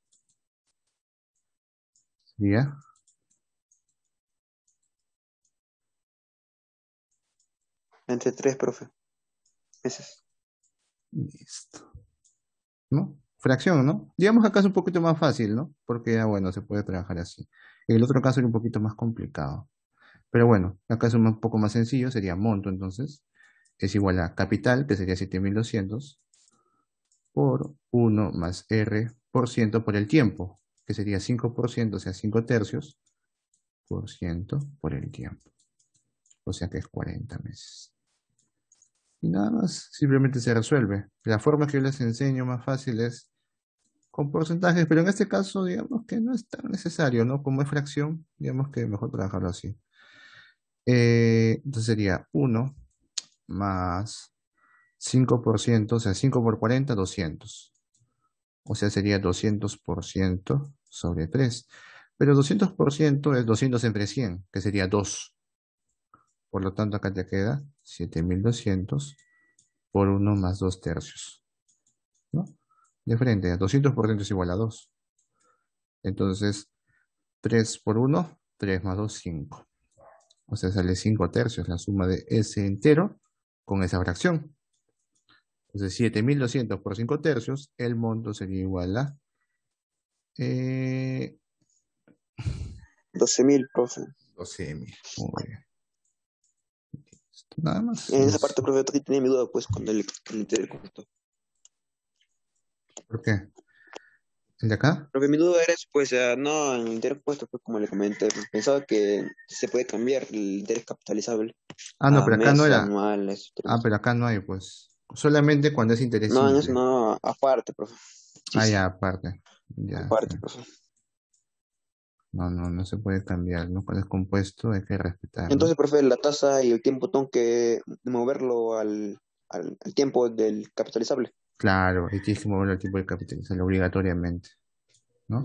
¿Sería? Entre tres, profe. Meses. Listo. ¿No? fracción, ¿no? Digamos acá es un poquito más fácil, ¿no? Porque ah, bueno, se puede trabajar así. En El otro caso es un poquito más complicado. Pero bueno, acá es un poco más sencillo, sería monto entonces. Es igual a capital, que sería 7200, por 1 más R por ciento por el tiempo, que sería 5%, o sea, 5 tercios, por ciento por el tiempo. O sea que es 40 meses. Y nada más, simplemente se resuelve. La forma que yo les enseño más fácil es con porcentajes, pero en este caso digamos que no es tan necesario, ¿no? Como es fracción, digamos que mejor trabajarlo así. Eh, entonces sería 1 más 5%, o sea, 5 por 40, 200. O sea, sería 200% sobre 3. Pero 200% es 200 entre 100, que sería 2. Por lo tanto, acá te queda 7200 por 1 más 2 tercios de frente. 200 por es igual a 2. Entonces, 3 por 1, 3 más 2, 5. O sea, sale 5 tercios, la suma de ese entero con esa fracción. Entonces, 7200 por 5 tercios, el monto sería igual a... 12.000, eh, profe. 12.000, Nada más. En esa parte, profe, tenía mi duda, pues, cuando le, metí el costo. ¿Por qué? ¿El de acá? Lo que mi duda era, pues, ah, no, el interés compuesto, pues, como le comenté, pues, pensaba que se puede cambiar el interés capitalizable. Ah, no, pero acá no era. ah, pero acá no hay, pues. Solamente cuando es interés. No, no, no, aparte, profe. ah, ya, aparte. aparte, profe. No, no, no se puede cambiar, ¿no? Cuando es compuesto hay que respetar. Entonces, profe, la tasa y el tiempo tengo que moverlo al, al tiempo del capitalizable. Claro, y tienes que moverlo al tipo de capitalizador, obligatoriamente. ¿No?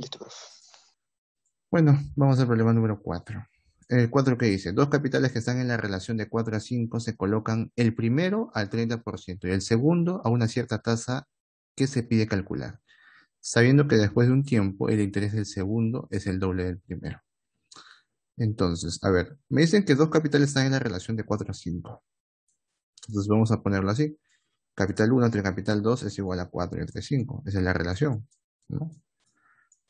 Bueno, vamos al problema número 4. El 4 que dice, dos capitales que están en la relación de 4 a 5 se colocan el primero al 30% y el segundo a una cierta tasa que se pide calcular, sabiendo que después de un tiempo el interés del segundo es el doble del primero. Entonces, a ver, me dicen que dos capitales están en la relación de 4 a 5. Entonces vamos a ponerlo así. Capital 1 entre capital 2 es igual a 4 entre 5. Esa es la relación. ¿no?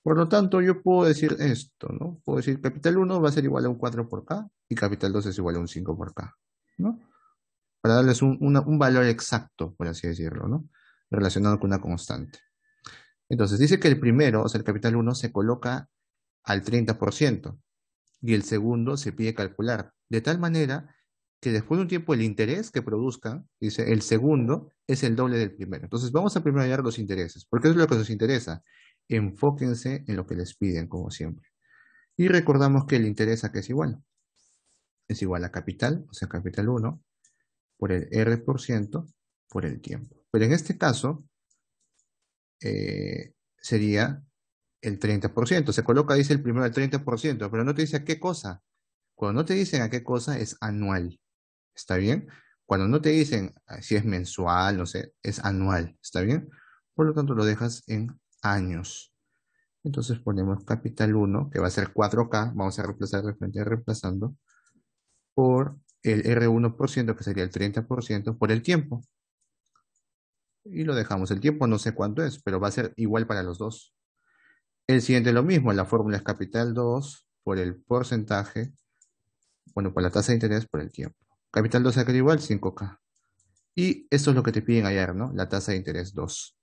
Por lo tanto, yo puedo decir esto, ¿no? Puedo decir capital 1 va a ser igual a un 4 por K y capital 2 es igual a un 5 por K, ¿no? Para darles un, valor exacto, por así decirlo, ¿no? Relacionado con una constante. Entonces, dice que el primero, o sea, el capital 1, se coloca al 30% y el segundo se pide calcular, de tal manera que después de un tiempo el interés que produzca, dice, el segundo es el doble del primero. Entonces vamos a primero hallar los intereses, porque eso es lo que nos interesa. Enfóquense en lo que les piden, como siempre. Y recordamos que el interés que es igual. Es igual a capital, o sea, capital 1, por el R% por ciento, por el tiempo. Pero en este caso, eh, sería el 30%. Se coloca, dice el primero, el 30%, pero no te dice a qué cosa. Cuando no te dicen a qué cosa, es anual. ¿está bien? Cuando no te dicen ah, si es mensual, no sé, es anual, ¿está bien? Por lo tanto, lo dejas en años. Entonces ponemos capital 1, que va a ser 4K, vamos a reemplazar de repente reemplazando, por el R1%, que sería el 30%, por el tiempo. Y lo dejamos. El tiempo no sé cuánto es, pero va a ser igual para los dos. El siguiente es lo mismo, la fórmula es capital 2 por el porcentaje, bueno, por la tasa de interés por el tiempo. Capital 2 acá igual, 5K. Y esto es lo que te piden ayer, ¿no? La tasa de interés 2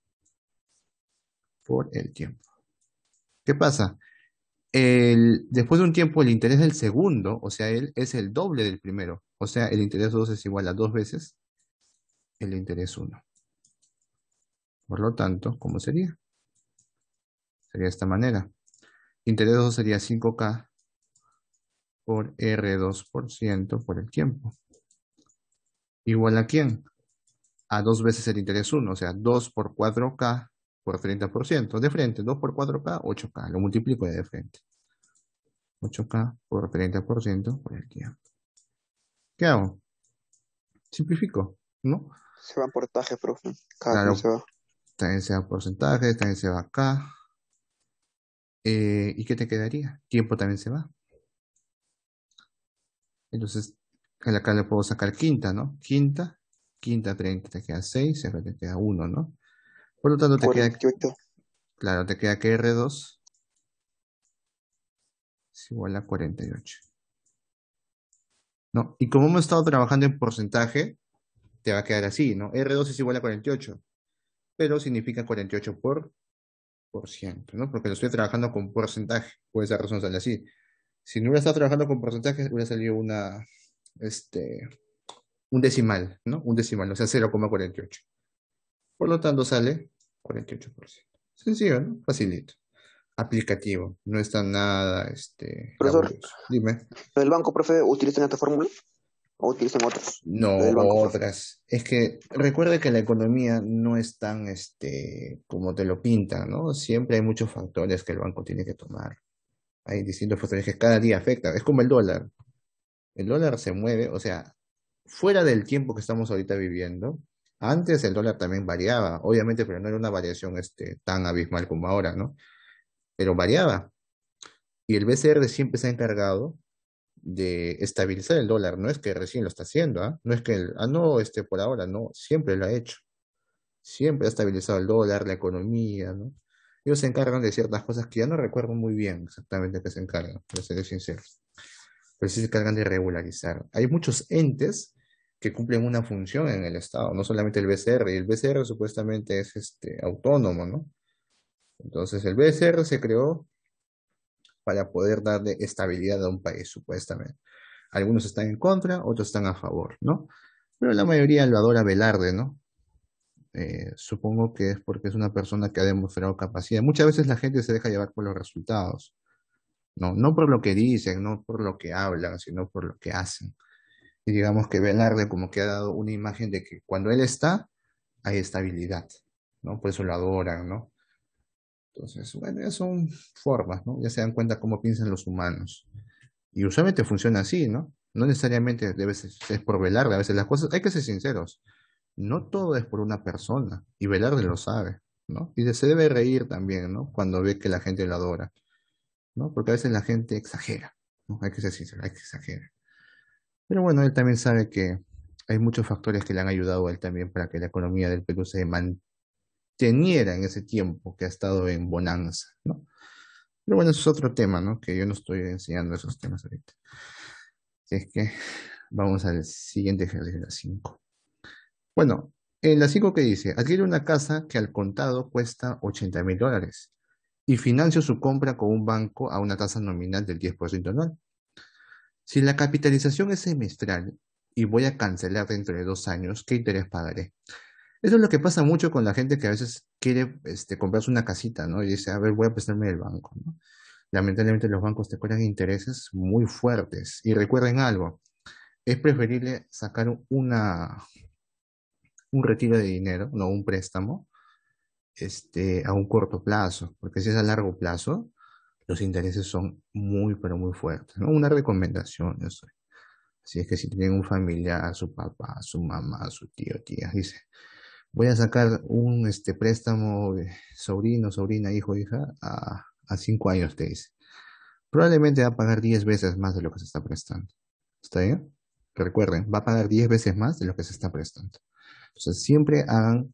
por el tiempo. ¿Qué pasa? después de un tiempo, el interés del segundo, o sea, él es el doble del primero. O sea, el interés 2 es igual a dos veces el interés 1. Por lo tanto, ¿cómo sería? Sería de esta manera. Interés 2 sería 5K por R2% por el tiempo igual a quién? A dos veces el interés 1, o sea, 2 por 4K por 30%. De frente, 2 por 4K, 8K. Lo multiplico de frente. 8K por 30% por el tiempo. ¿Qué hago? Simplifico, ¿no? Se va porcentaje, profe. Cada claro, se va. También se va porcentaje, también se va acá. Eh, ¿Y qué te quedaría? Tiempo también se va. Entonces, acá le puedo sacar quinta, ¿no? Quinta, quinta 30 te queda 6, te queda 1, ¿no? Por lo tanto te queda... Claro, te queda que R2 es igual a 48. ¿No? Y como hemos estado trabajando en porcentaje, te va a quedar así, ¿no? R2 es igual a 48, pero significa 48 por, por ciento, ¿no? Porque lo estoy trabajando con porcentaje, por esa razón sale así. Si no hubiera estado trabajando con porcentaje, hubiera salido una, este, un decimal, ¿no? Un decimal, o sea, 0,48. Por lo tanto, sale 48%. Sencillo, ¿no? Facilito. Aplicativo. No está nada, este... Profesor, dime. ¿El banco, profe, utilizan esta fórmula? ¿O utilizan otras? No, otras. Es que recuerde que la economía no es tan, este, como te lo pinta ¿no? Siempre hay muchos factores que el banco tiene que tomar. Hay distintos factores que cada día afectan. Es como el dólar el dólar se mueve, o sea, fuera del tiempo que estamos ahorita viviendo, antes el dólar también variaba, obviamente, pero no era una variación este, tan abismal como ahora, ¿no? Pero variaba. Y el BCR siempre se ha encargado de estabilizar el dólar. No es que recién lo está haciendo, ¿ah? no es que, el, ah, no, este, por ahora, no, siempre lo ha hecho. Siempre ha estabilizado el dólar, la economía, ¿no? Ellos se encargan de ciertas cosas que ya no recuerdo muy bien exactamente qué se encargan, para ser sincero pero sí se cargan de regularizar. Hay muchos entes que cumplen una función en el Estado, no solamente el BCR, y el BCR supuestamente es este, autónomo, ¿no? Entonces el BCR se creó para poder darle estabilidad a un país, supuestamente. Algunos están en contra, otros están a favor, ¿no? Pero la mayoría lo adora Velarde, ¿no? Eh, supongo que es porque es una persona que ha demostrado capacidad. Muchas veces la gente se deja llevar por los resultados. ¿no? No por lo que dicen, no por lo que hablan, sino por lo que hacen. Y digamos que Velarde como que ha dado una imagen de que cuando él está, hay estabilidad, ¿no? Por eso lo adoran, ¿no? Entonces, bueno, ya son formas, ¿no? Ya se dan cuenta cómo piensan los humanos. Y usualmente funciona así, ¿no? No necesariamente debe ser, es por Velarde, a veces las cosas, hay que ser sinceros, no todo es por una persona, y Velarde lo sabe, ¿no? Y se debe reír también, ¿no? Cuando ve que la gente lo adora. ¿no? Porque a veces la gente exagera, Hay que ser sincero, hay que exagerar. Pero bueno, él también sabe que hay muchos factores que le han ayudado a él también para que la economía del Perú se manteniera en ese tiempo que ha estado en bonanza, ¿no? Pero bueno, eso es otro tema, ¿no? Que yo no estoy enseñando esos temas ahorita. Así es que vamos al siguiente ejercicio, la 5. Bueno, en la 5 que dice, adquiere una casa que al contado cuesta 80 mil dólares y financió su compra con un banco a una tasa nominal del 10% anual. Si la capitalización es semestral y voy a cancelar dentro de dos años, ¿qué interés pagaré? Eso es lo que pasa mucho con la gente que a veces quiere este, comprarse una casita, ¿no? Y dice, a ver, voy a prestarme el banco, ¿no? Lamentablemente los bancos te cobran intereses muy fuertes. Y recuerden algo, es preferible sacar una, un retiro de dinero, no un préstamo, este, a un corto plazo, porque si es a largo plazo, los intereses son muy, pero muy fuertes. ¿no? Una recomendación, eso. Así es que si tienen un familiar, su papá, su mamá, su tío, tía, dice, voy a sacar un este, préstamo, sobrino, sobrina, hijo, hija, a, a cinco años, te dice. Probablemente va a pagar diez veces más de lo que se está prestando. ¿Está bien? Recuerden, va a pagar diez veces más de lo que se está prestando. Entonces, siempre hagan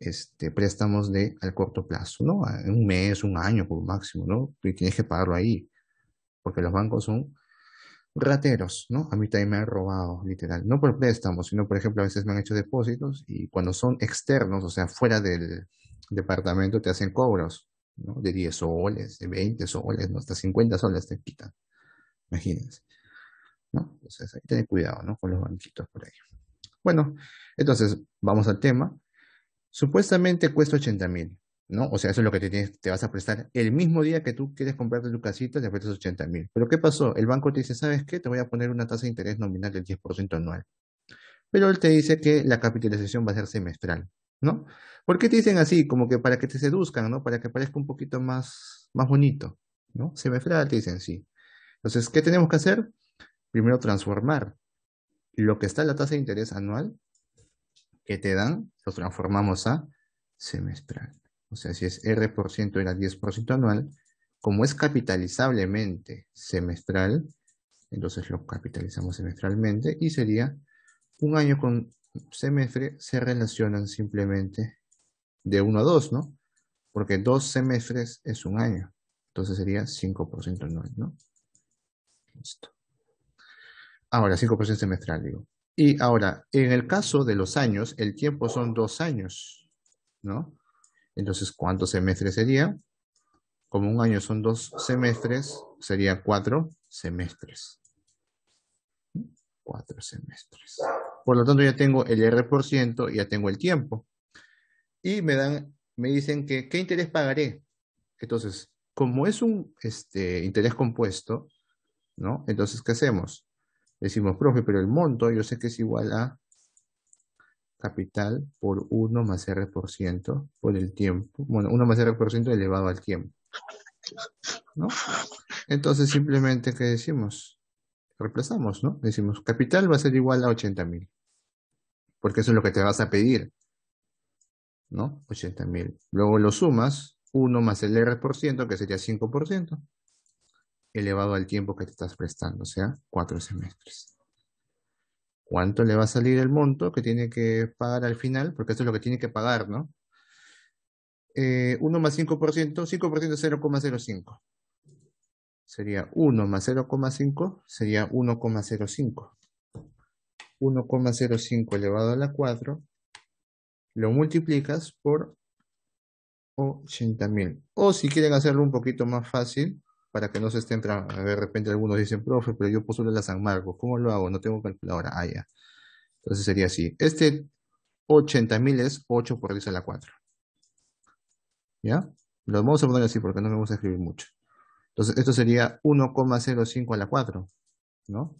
este, préstamos de al corto plazo, ¿no? Un mes, un año por máximo, ¿no? Y tienes que pagarlo ahí, porque los bancos son rateros, ¿no? A mí también me han robado, literal, no por préstamos, sino, por ejemplo, a veces me han hecho depósitos y cuando son externos, o sea, fuera del departamento, te hacen cobros, ¿no? De 10 soles, de 20 soles, Hasta 50 soles te quitan, imagínense, ¿no? Entonces, hay que tener cuidado, ¿no? Con los banquitos por ahí. Bueno, entonces, vamos al tema Supuestamente cuesta 80 mil, ¿no? O sea, eso es lo que te, vas a prestar. El mismo día que tú quieres comprarte tu casita, te prestas 80 mil. Pero ¿qué pasó? El banco te dice, ¿sabes qué? Te voy a poner una tasa de interés nominal del 10% anual. Pero él te dice que la capitalización va a ser semestral, ¿no? ¿Por qué te dicen así? Como que para que te seduzcan, ¿no? Para que parezca un poquito más, más bonito, ¿no? Semestral te dicen sí. Entonces, ¿qué tenemos que hacer? Primero transformar lo que está en la tasa de interés anual que te dan, lo transformamos a semestral. O sea, si es R% era 10% anual, como es capitalizablemente semestral, entonces lo capitalizamos semestralmente y sería un año con semestre se relacionan simplemente de 1 a 2, ¿no? Porque dos semestres es un año. Entonces sería 5% anual, ¿no? Listo. Ahora, 5% semestral, digo. Y ahora, en el caso de los años, el tiempo son dos años, ¿no? Entonces, ¿cuántos semestres sería Como un año son dos semestres, sería cuatro semestres. Cuatro semestres. Por lo tanto, ya tengo el R por ciento, ya tengo el tiempo. Y me dan, me dicen que, ¿qué interés pagaré? Entonces, como es un este, interés compuesto, ¿no? Entonces, ¿qué hacemos? Decimos, profe, pero el monto yo sé que es igual a capital por 1 más R por ciento por el tiempo. Bueno, 1 más R por ciento elevado al tiempo. ¿No? Entonces simplemente, ¿qué decimos? Reemplazamos, ¿no? Decimos, capital va a ser igual a 80.000. mil. Porque eso es lo que te vas a pedir. ¿No? 80.000. Luego lo sumas, 1 más el R por ciento, que sería 5 por ciento elevado al tiempo que te estás prestando, o sea, cuatro semestres. ¿Cuánto le va a salir el monto que tiene que pagar al final? Porque esto es lo que tiene que pagar, ¿no? 1 eh, más 5%, 5% es 0,05. Sería 1 más 0,5, sería 1,05. 1,05 elevado a la 4, lo multiplicas por 80.000. O si quieren hacerlo un poquito más fácil, para que no se estén, de repente algunos dicen, profe, pero yo postulé la San Marcos, ¿cómo lo hago? No tengo calculadora, ah, ya. Entonces sería así. Este 80.000 es 8 por 10 a la 4. ¿Ya? Lo vamos a poner así porque no me gusta escribir mucho. Entonces, esto sería 1,05 a la 4, ¿no?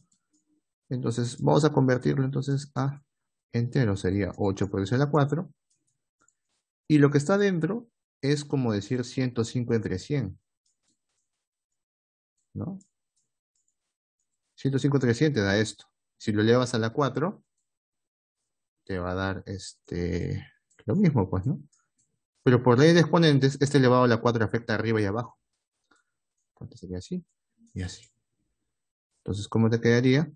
Entonces, vamos a convertirlo entonces a entero, sería 8 por 10 a la 4. Y lo que está dentro es como decir 105 entre 100. ¿no? 105 300 da esto. Si lo elevas a la 4, te va a dar este lo mismo, pues, ¿no? Pero por ley de exponentes, este elevado a la 4 afecta arriba y abajo. Entonces sería así y así. Entonces, ¿cómo te quedaría?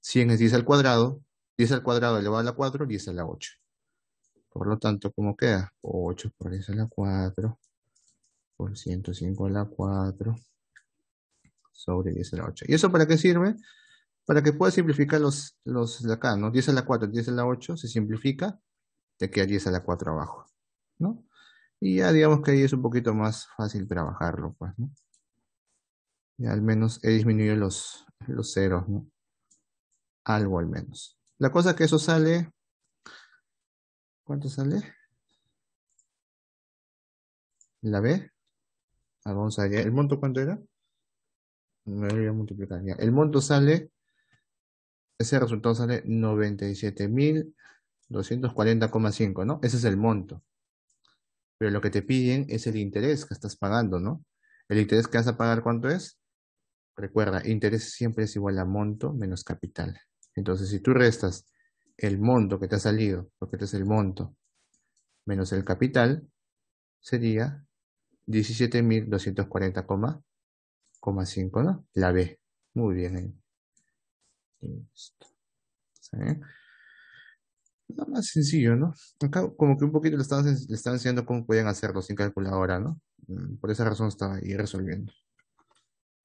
100 es 10 al cuadrado, 10 al cuadrado elevado a la 4, 10 a la 8. Por lo tanto, ¿cómo queda? 8 por 10 a la 4, por 105 a la 4, sobre 10 a la 8. ¿Y eso para qué sirve? Para que pueda simplificar los, los de acá, ¿no? 10 a la 4, 10 a la 8, se simplifica, De que queda 10 a la 4 abajo, ¿no? Y ya digamos que ahí es un poquito más fácil trabajarlo, pues, ¿no? Ya al menos he disminuido los, los ceros, ¿no? Algo al menos. La cosa que eso sale... ¿Cuánto sale? La B. Ah, vamos ver. ¿El monto cuánto era? Me voy a multiplicar El monto sale, ese resultado sale 97.240,5, ¿no? Ese es el monto. Pero lo que te piden es el interés que estás pagando, ¿no? El interés que vas a pagar, ¿cuánto es? Recuerda, interés siempre es igual a monto menos capital. Entonces, si tú restas el monto que te ha salido, porque este es el monto, menos el capital, sería 17.240,5. 5, ¿no? La B. Muy bien. ahí. Listo. Nada más sencillo, ¿no? Acá como que un poquito le están, enseñando cómo pueden hacerlo sin calculadora, ¿no? Mm, por esa razón estaba ahí resolviendo.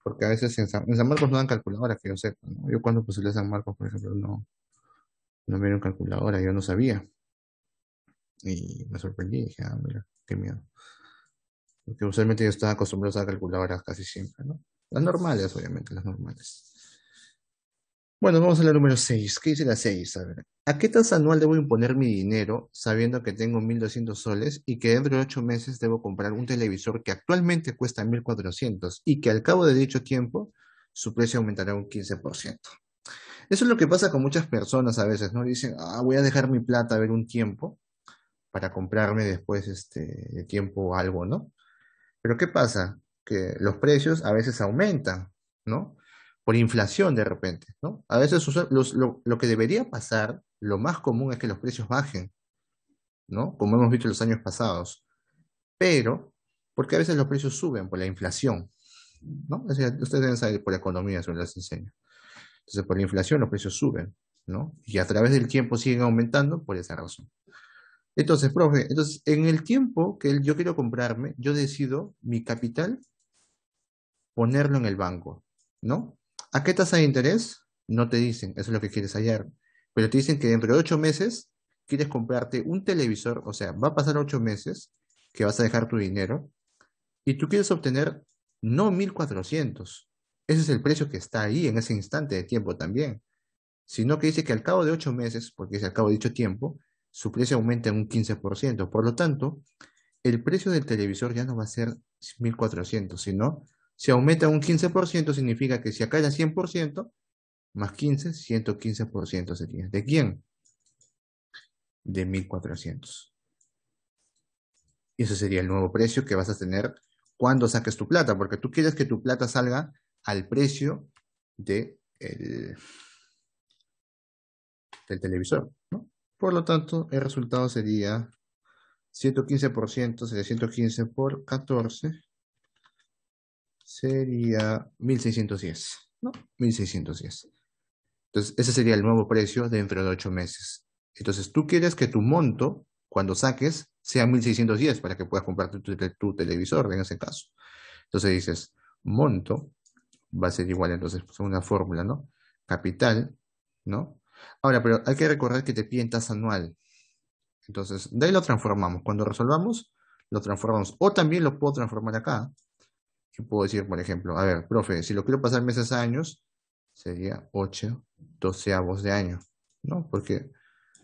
Porque a veces en San, Marcos no dan calculadora, que yo sé, Yo cuando puse a San Marcos, por ejemplo, no, no me dieron calculadora, yo no sabía. Y me sorprendí, dije, ah, mira, qué miedo. Porque usualmente yo estaba acostumbrado a calculadoras casi siempre, ¿no? Las normales, obviamente, las normales. Bueno, vamos a la número 6. ¿Qué dice la 6? A ver. ¿A qué tasa anual debo imponer mi dinero sabiendo que tengo 1.200 soles y que dentro de 8 meses debo comprar un televisor que actualmente cuesta 1.400 y que al cabo de dicho tiempo su precio aumentará un 15%? Eso es lo que pasa con muchas personas a veces, ¿no? Dicen, ah, voy a dejar mi plata a ver un tiempo para comprarme después este, tiempo tiempo algo, ¿no? Pero ¿qué pasa? Que los precios a veces aumentan, ¿no? Por inflación de repente, ¿no? A veces lo, que debería pasar, lo más común es que los precios bajen, ¿no? Como hemos visto en los años pasados. Pero, porque a veces los precios suben por la inflación, ¿no? ustedes deben saber por la economía, eso les enseño. Entonces, por la inflación los precios suben, ¿no? Y a través del tiempo siguen aumentando por esa razón. Entonces, profe, entonces, en el tiempo que yo quiero comprarme, yo decido mi capital ponerlo en el banco, ¿no? ¿A qué tasa de interés? No te dicen, eso es lo que quieres hallar. Pero te dicen que dentro de ocho meses quieres comprarte un televisor, o sea, va a pasar ocho meses que vas a dejar tu dinero y tú quieres obtener no 1400. Ese es el precio que está ahí en ese instante de tiempo también. Sino que dice que al cabo de ocho meses, porque es al cabo de dicho tiempo, su precio aumenta en un 15%. Por lo tanto, el precio del televisor ya no va a ser 1.400, sino si aumenta un 15% significa que si acá era 100%, más 15, 115% sería. ¿De quién? De 1.400. Y ese sería el nuevo precio que vas a tener cuando saques tu plata, porque tú quieres que tu plata salga al precio de el, del televisor, ¿no? Por lo tanto, el resultado sería 115%, 715 por 14 sería 1610, ¿no? 1610. Entonces, ese sería el nuevo precio dentro de 8 meses. Entonces, tú quieres que tu monto, cuando saques, sea 1610 para que puedas comprar tu, televisor en ese caso. Entonces dices, monto va a ser igual, entonces, pues, una fórmula, ¿no? Capital, ¿no? Ahora, pero hay que recordar que te piden tasa anual. Entonces, de ahí lo transformamos. Cuando resolvamos, lo transformamos. O también lo puedo transformar acá. Yo puedo decir, por ejemplo, a ver, profe, si lo quiero pasar meses a años, sería 8 doceavos de año, ¿no? Porque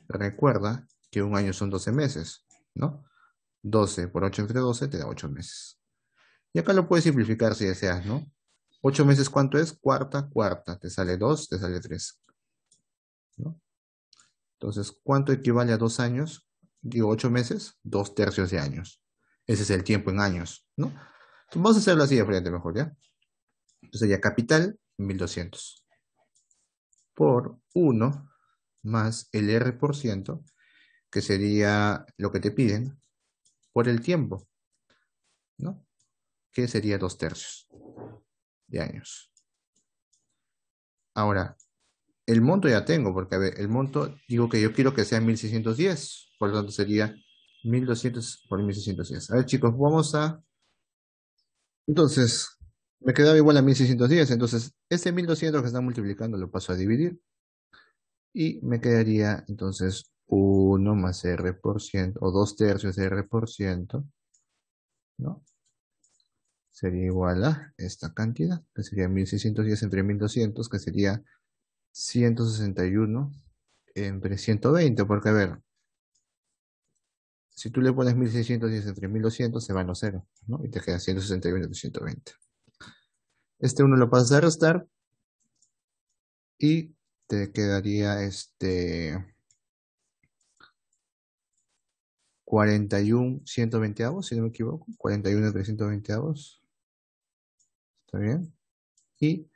recuerda que un año son 12 meses, ¿no? 12 por 8 entre 12 te da 8 meses. Y acá lo puedes simplificar si deseas, ¿no? 8 meses, ¿cuánto es? Cuarta, cuarta. Te sale 2, te sale 3. Entonces, ¿cuánto equivale a dos años? Digo, ocho meses, dos tercios de años. Ese es el tiempo en años, ¿no? vamos a hacerlo así de frente mejor, ¿ya? Entonces sería capital, 1200. Por 1 más el R por ciento, que sería lo que te piden, por el tiempo, ¿no? Que sería dos tercios de años. Ahora, el monto ya tengo, porque a ver, el monto, digo que yo quiero que sea 1610, por lo tanto sería 1200 por 1610. A ver, chicos, vamos a. Entonces, me quedaba igual a 1610, entonces este 1200 que está multiplicando lo paso a dividir y me quedaría entonces 1 más R por ciento o 2 tercios de R por ciento, ¿no? Sería igual a esta cantidad, que sería 1610 entre 1200, que sería 161 entre 120, porque a ver, si tú le pones 1610 entre 1200 se van los ceros, ¿no? Y te queda 161 entre 120. Este uno lo pasas a restar y te quedaría este 41 120 avos, si no me equivoco, 41 entre 120 avos. ¿Está bien? Y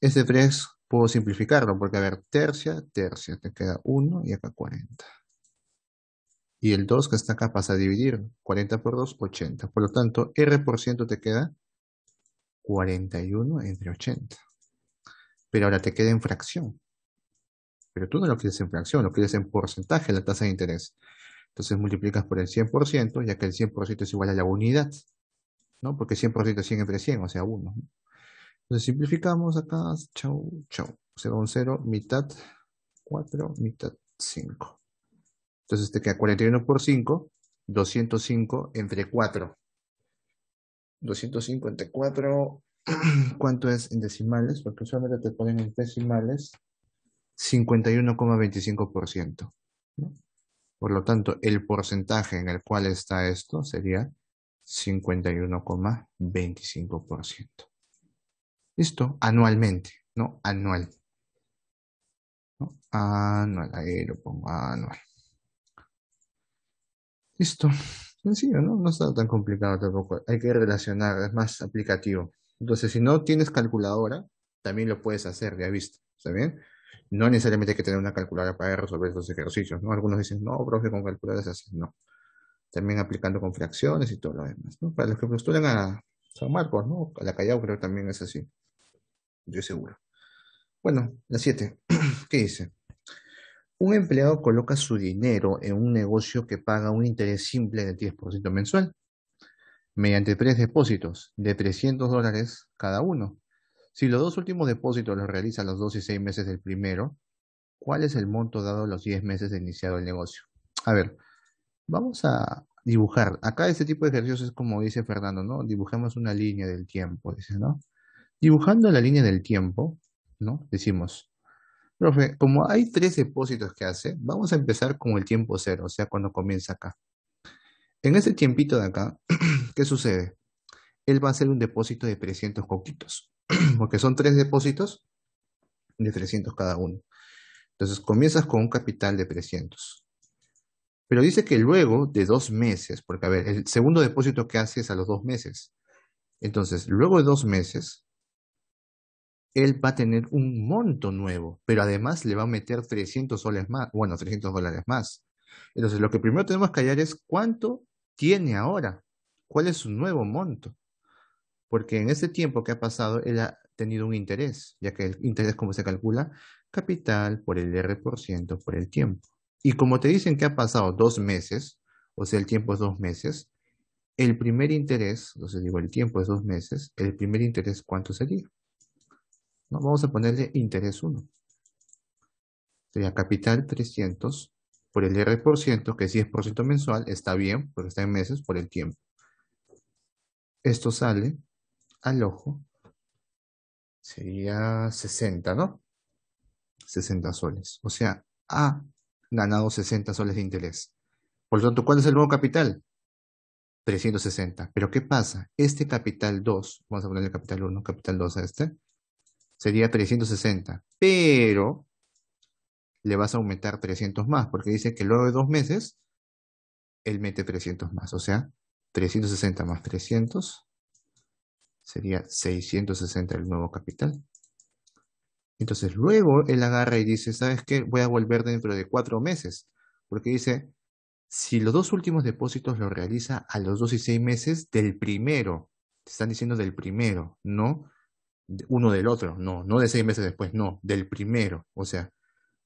este 3 Puedo simplificarlo porque, a ver, tercia, tercia, te queda 1 y acá 40. Y el 2 que está acá pasa a dividir. 40 por 2, 80. Por lo tanto, R por ciento te queda 41 entre 80. Pero ahora te queda en fracción. Pero tú no lo quieres en fracción, lo quieres en porcentaje, la tasa de interés. Entonces multiplicas por el 100%, ya que el 100% es igual a la unidad, ¿no? Porque 100% es 100 entre 100, o sea, 1. Entonces simplificamos acá, chau, chau. sea, un 0, mitad 4, mitad 5. Entonces te este queda 41 por 5, 205 entre 4. 254, ¿cuánto es en decimales? Porque solamente te ponen en decimales 51,25%. Por lo tanto, el porcentaje en el cual está esto sería 51,25%. ¿Listo? anualmente, ¿no? Anual. ¿No? Anual, ahí lo pongo, anual. Listo. Sencillo, ¿no? No está tan complicado tampoco. Hay que relacionar, es más aplicativo. Entonces, si no tienes calculadora, también lo puedes hacer, ya visto. ¿Está bien? No necesariamente hay que tener una calculadora para resolver estos ejercicios, ¿no? Algunos dicen, no, profe, con calculadora es así, no. También aplicando con fracciones y todo lo demás, ¿no? Para los que postulan a San Marcos, ¿no? A la Callao creo que también es así. Yo seguro. Bueno, la 7. ¿Qué dice? Un empleado coloca su dinero en un negocio que paga un interés simple del 10% mensual, mediante tres depósitos de 300 dólares cada uno. Si los dos últimos depósitos los realiza los dos y seis meses del primero, ¿cuál es el monto dado a los 10 meses de iniciado el negocio? A ver, vamos a dibujar. Acá este tipo de ejercicios es como dice Fernando, ¿no? Dibujemos una línea del tiempo, dice, ¿no? Dibujando la línea del tiempo, ¿no? Decimos, profe, como hay tres depósitos que hace, vamos a empezar con el tiempo cero, o sea, cuando comienza acá. En ese tiempito de acá, ¿qué sucede? Él va a hacer un depósito de 300 coquitos, porque son tres depósitos de 300 cada uno. Entonces comienzas con un capital de 300. Pero dice que luego de dos meses, porque a ver, el segundo depósito que hace es a los dos meses. Entonces, luego de dos meses, él va a tener un monto nuevo, pero además le va a meter 300 soles más, bueno, 300 dólares más. Entonces, lo que primero tenemos que hallar es cuánto tiene ahora, cuál es su nuevo monto. Porque en ese tiempo que ha pasado, él ha tenido un interés, ya que el interés, ¿cómo se calcula, capital por el R% por, ciento por el tiempo. Y como te dicen que ha pasado dos meses, o sea, el tiempo es dos meses, el primer interés, entonces digo, el tiempo es dos meses, el primer interés, ¿cuánto sería? vamos a ponerle interés 1. Sería capital 300 por el R que si es por mensual, está bien, porque está en meses por el tiempo. Esto sale al ojo. Sería 60, ¿no? 60 soles. O sea, ha ganado 60 soles de interés. Por lo tanto, ¿cuál es el nuevo capital? 360. Pero ¿qué pasa? Este capital 2, vamos a ponerle capital 1, capital 2 a este, sería 360. Pero le vas a aumentar 300 más, porque dice que luego de dos meses, él mete 300 más. O sea, 360 más 300 sería 660 el nuevo capital. Entonces luego él agarra y dice, ¿sabes qué? Voy a volver dentro de cuatro meses, porque dice, si los dos últimos depósitos los realiza a los dos y seis meses del primero, te están diciendo del primero, no uno del otro, no, no de seis meses después, no, del primero. O sea,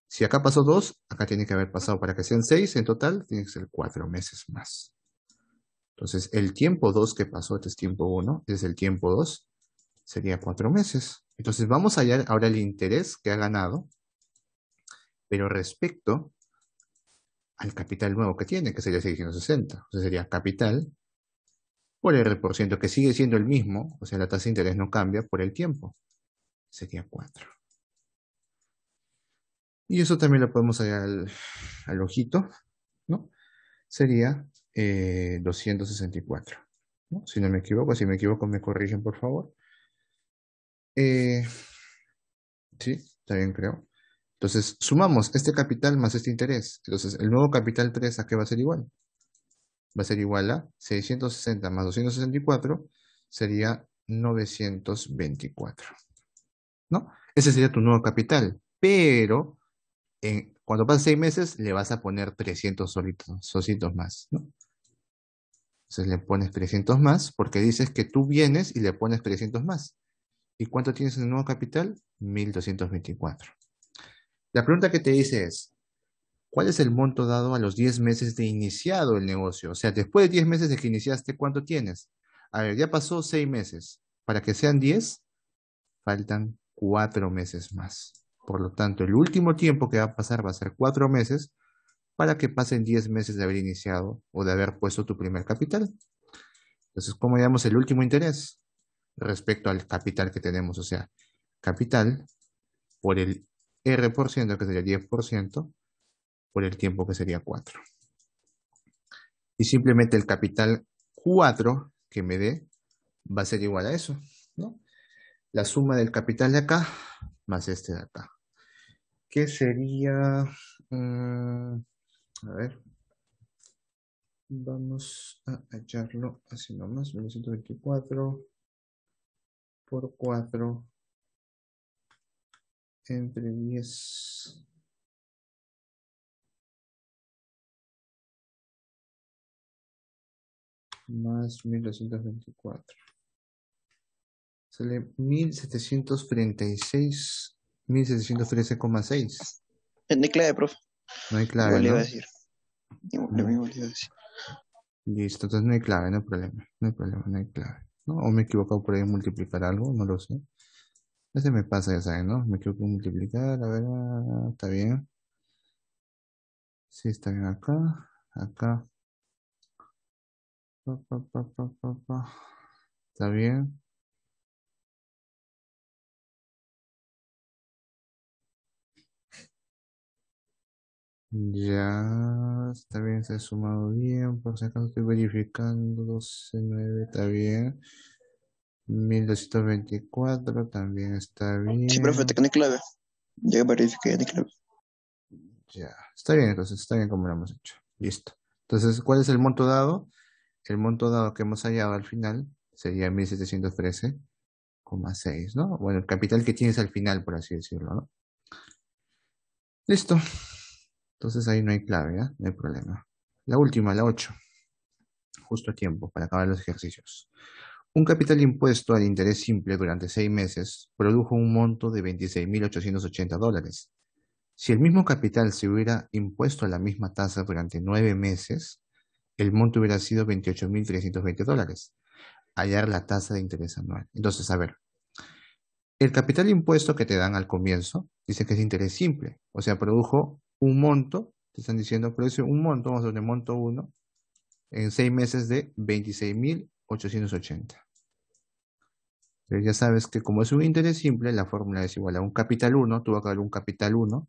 si acá pasó dos, acá tiene que haber pasado para que sean seis, en total tiene que ser cuatro meses más. Entonces, el tiempo dos que pasó, este es tiempo 1, este es el tiempo dos, sería cuatro meses. Entonces, vamos a hallar ahora el interés que ha ganado, pero respecto al capital nuevo que tiene, que sería 660. Entonces, sería capital por el por ciento, que sigue siendo el mismo, o sea, la tasa de interés no cambia por el tiempo. Sería 4. Y eso también lo podemos hallar al, ojito, ¿no? Sería 264. Eh, si no me equivoco, si me equivoco, me corrigen, por favor. Eh, sí, también creo. Entonces, sumamos este capital más este interés. Entonces, el nuevo capital 3, ¿a qué va a ser igual? va a ser igual a 660 más 264 sería 924. ¿No? Ese sería tu nuevo capital. Pero cuando pasen seis meses le vas a poner 300 solitos, socitos más. ¿no? Entonces le pones 300 más porque dices que tú vienes y le pones 300 más. ¿Y cuánto tienes en el nuevo capital? 1224. La pregunta que te dice es, ¿Cuál es el monto dado a los 10 meses de iniciado el negocio? O sea, después de 10 meses de que iniciaste, ¿cuánto tienes? A ver, ya pasó 6 meses. Para que sean 10, faltan 4 meses más. Por lo tanto, el último tiempo que va a pasar va a ser 4 meses para que pasen 10 meses de haber iniciado o de haber puesto tu primer capital. Entonces, ¿cómo llamamos el último interés? Respecto al capital que tenemos, o sea, capital por el R%, que sería 10%, por el tiempo que sería 4. Y simplemente el capital 4 que me dé va a ser igual a eso, La suma del capital de acá más este de acá. Que sería... Mm, a ver. Vamos a echarlo. así nomás. 1924 por 4 entre 10 más 1224. Sale 1736, 1713,6. Eh, no hay clave, profe. No hay clave. ¿no? iba a decir. No, Iba a decir. Listo, entonces no hay clave, no hay problema. No hay problema, no hay clave. ¿no? O me he equivocado por ahí en multiplicar algo, no lo sé. Ese me pasa, ya saben, ¿no? Me equivoco multiplicar, a ver, ah, está bien. Sí, está bien acá, acá. Está bien. Ya, está bien, se ha sumado bien. Por si acaso estoy verificando 129, está bien. 1224 también está bien. Sí, profe, te clave. Ya verifiqué de clave. Ya, está bien, entonces está bien como lo hemos hecho. Listo. Entonces, ¿cuál es el monto dado? el monto dado que hemos hallado al final sería 1713,6, ¿no? Bueno, el capital que tienes al final, por así decirlo, ¿no? Listo. Entonces ahí no hay clave, No hay problema. La última, la 8. Justo a tiempo para acabar los ejercicios. Un capital impuesto al interés simple durante seis meses produjo un monto de 26.880 dólares. Si el mismo capital se hubiera impuesto a la misma tasa durante nueve meses, el monto hubiera sido 28.320 dólares. Hallar la tasa de interés anual. Entonces, a ver, el capital impuesto que te dan al comienzo dice que es interés simple, o sea, produjo un monto, te están diciendo, produce un monto, vamos a poner monto 1, en seis meses de 26.880. Pero ya sabes que como es un interés simple, la fórmula es igual a un capital 1, tú vas a dar un capital 1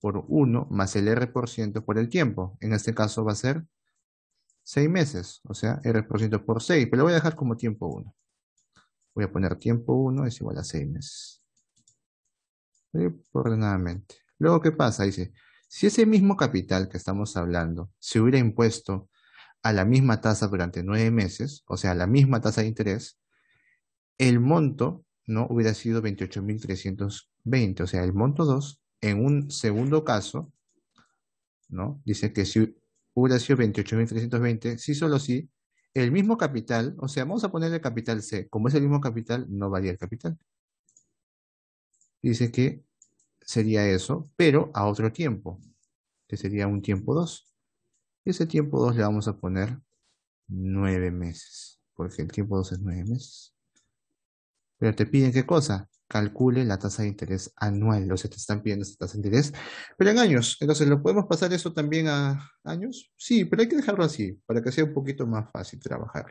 por 1 más el R por ciento por el tiempo. En este caso va a ser 6 meses, o sea, R% por 6, pero lo voy a dejar como tiempo 1. Voy a poner tiempo 1 es igual a 6 meses. Y ordenadamente. Luego, ¿qué pasa? Dice, si ese mismo capital que estamos hablando se hubiera impuesto a la misma tasa durante 9 meses, o sea, la misma tasa de interés, el monto no hubiera sido 28.320, o sea, el monto 2, en un segundo caso, ¿no? Dice que si 28.320 si solo si el mismo capital, o sea, vamos a ponerle capital C, como es el mismo capital, no varía el capital. Dice que sería eso, pero a otro tiempo, que sería un tiempo 2. Ese tiempo 2 le vamos a poner 9 meses, porque el tiempo 2 es 9 meses. Pero te piden qué cosa? calcule la tasa de interés anual. No se te están pidiendo esta tasa de interés, pero en años. Entonces, ¿lo podemos pasar eso también a años? Sí, pero hay que dejarlo así, para que sea un poquito más fácil trabajar.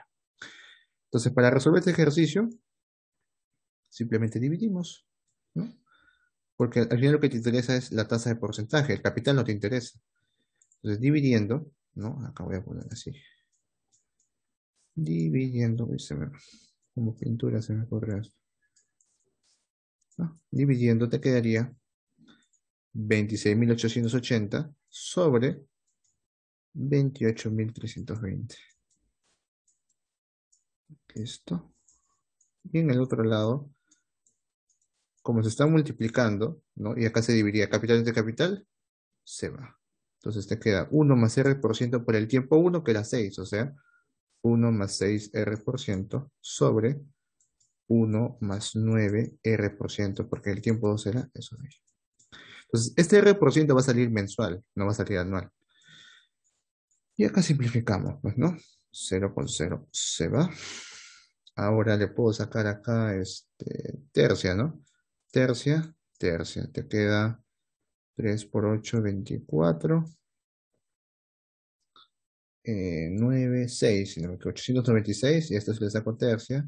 Entonces, para resolver este ejercicio, simplemente dividimos, ¿no? Porque al final lo que te interesa es la tasa de porcentaje, el capital no te interesa. Entonces, dividiendo, ¿no? Acá voy a poner así. Dividiendo, como pintura se me ocurre Dividiendo te quedaría 26.880 sobre 28.320. Esto. Y en el otro lado, como se está multiplicando, Y acá se dividiría capital entre capital, se va. Entonces te queda 1 más R por ciento por el tiempo 1, que era 6, o sea, 1 más 6 R por ciento sobre 1 más 9 R%, porque el tiempo 2 era eso de Entonces, este R% va a salir mensual, no va a salir anual. Y acá simplificamos, pues, ¿no? 0 con 0 se va. Ahora le puedo sacar acá este, tercia, ¿no? Tercia, tercia. Te queda 3 por 8, 24. 9, 6, 896. Y esto se le saco tercia.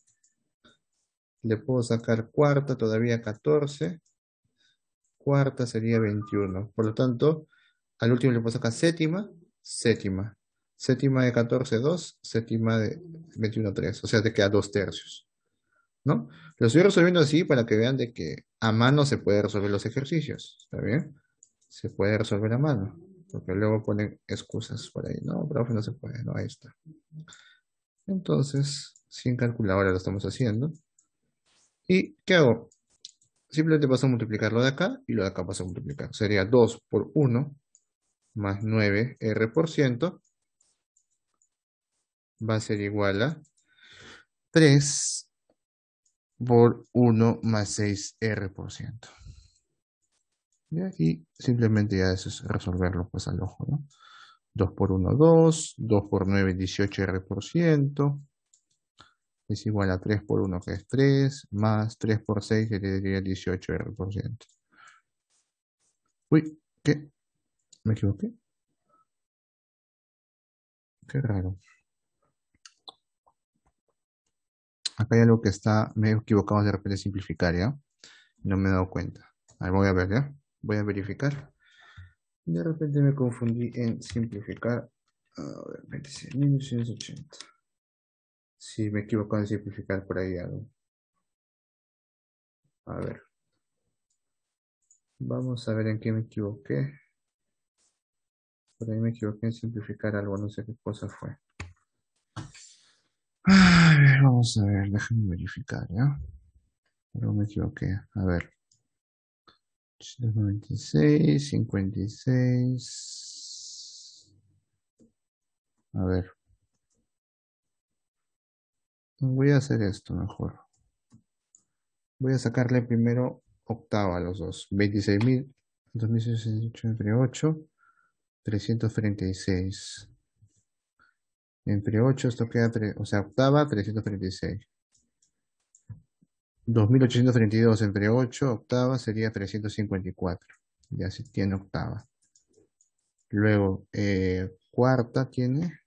Le puedo sacar cuarta, todavía 14. Cuarta sería 21. Por lo tanto, al último le puedo sacar séptima, séptima. Séptima de 14, 2. Séptima de 21, 3. O sea, te queda dos tercios. ¿No? Lo estoy resolviendo así para que vean de que a mano se puede resolver los ejercicios. ¿Está bien? Se puede resolver a mano. Porque luego ponen excusas por ahí. No, profe, no se puede. No, ahí está. Entonces, sin calculadora lo estamos haciendo. ¿Y qué hago? Simplemente paso a multiplicar lo de acá y lo de acá paso a multiplicar. Sería 2 por 1 más 9R por ciento va a ser igual a 3 por 1 más 6R por ciento. Y aquí simplemente ya eso es resolverlo pues al ojo, ¿no? 2 por 1, 2. 2 por 9, 18R por ciento es igual a 3 por 1, que es 3, más 3 por 6, que sería 18 Uy, ¿qué? ¿Me equivoqué? Qué raro. Acá hay algo que está, medio equivocado de repente simplificar, ¿ya? No me he dado cuenta. Ahí voy a ver, ¿ya? Voy a verificar. De repente me confundí en simplificar. A ver, 1980 si me equivoco en simplificar por ahí algo. A ver. Vamos a ver en qué me equivoqué. Por ahí me equivoqué en simplificar algo, no sé qué cosa fue. A vamos a ver, déjenme verificar, ¿ya? Pero me equivoqué. A ver. y 56. A ver. Voy a hacer esto mejor. Voy a sacarle primero octava a los dos. 26.000, 2.608 entre 8, 336. Entre 8 esto queda, o sea, octava, 336. 2.832 entre 8, octava sería 354. Ya si tiene octava. Luego, eh, cuarta tiene,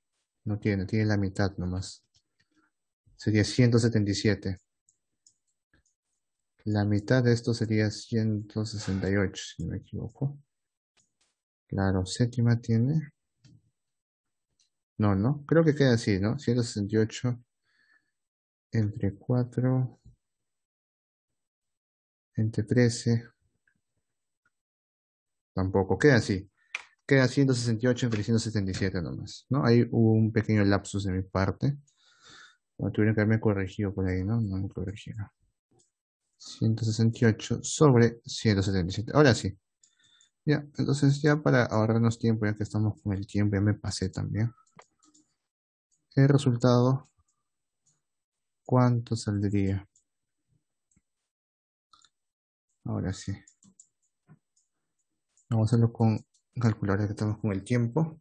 no tiene, tiene la mitad nomás sería 177. La mitad de esto sería 168, si no me equivoco. Claro, séptima tiene. No, no, creo que queda así, ¿no? 168 entre 4 entre 13. Tampoco, queda así. Queda 168 entre 177 nomás, ¿no? Hay un pequeño lapsus de mi parte tuvieron que haberme corregido por ahí, ¿no? No me corrigieron. 168 sobre 177. Ahora sí. Ya, entonces ya para ahorrarnos tiempo, ya que estamos con el tiempo, ya me pasé también. El resultado, ¿cuánto saldría? Ahora sí. Vamos a hacerlo con calculadora que estamos con el tiempo.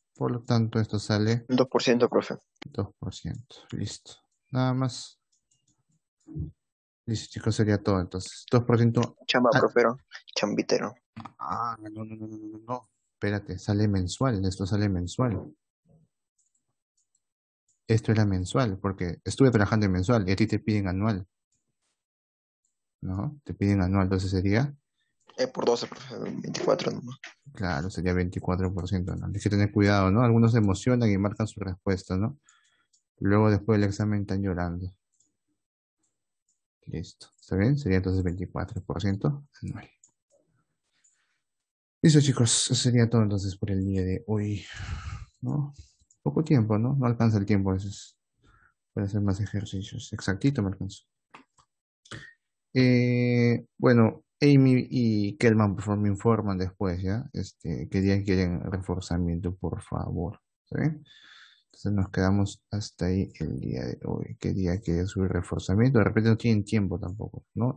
Por lo tanto, esto sale... 2%, profe. 2%, listo. Nada más. Listo, chicos, sería todo. Entonces, 2%... Chamba, ah, Chambitero. Ah, no, no, no, no, no. Espérate, sale mensual. Esto sale mensual. Esto era mensual, porque estuve trabajando mensual y a ti te piden anual. ¿No? Te piden anual, entonces sería eh, por 12, 24 nomás. Claro, sería 24%, ¿no? Hay que tener cuidado, ¿no? Algunos se emocionan y marcan su respuesta, ¿no? Luego después del examen están llorando. Listo, ¿está bien? Sería entonces 24% anual. Listo, chicos, sería todo entonces por el día de hoy, ¿no? Poco tiempo, ¿no? No alcanza el tiempo a veces para hacer más ejercicios. Exactito me eh, bueno, Amy y Kelman, por favor, me informan después, ¿ya? Este, qué día quieren reforzamiento, por favor. Entonces nos quedamos hasta ahí el día de hoy. ¿Qué día quieren subir reforzamiento? De repente no tienen tiempo tampoco, ¿no?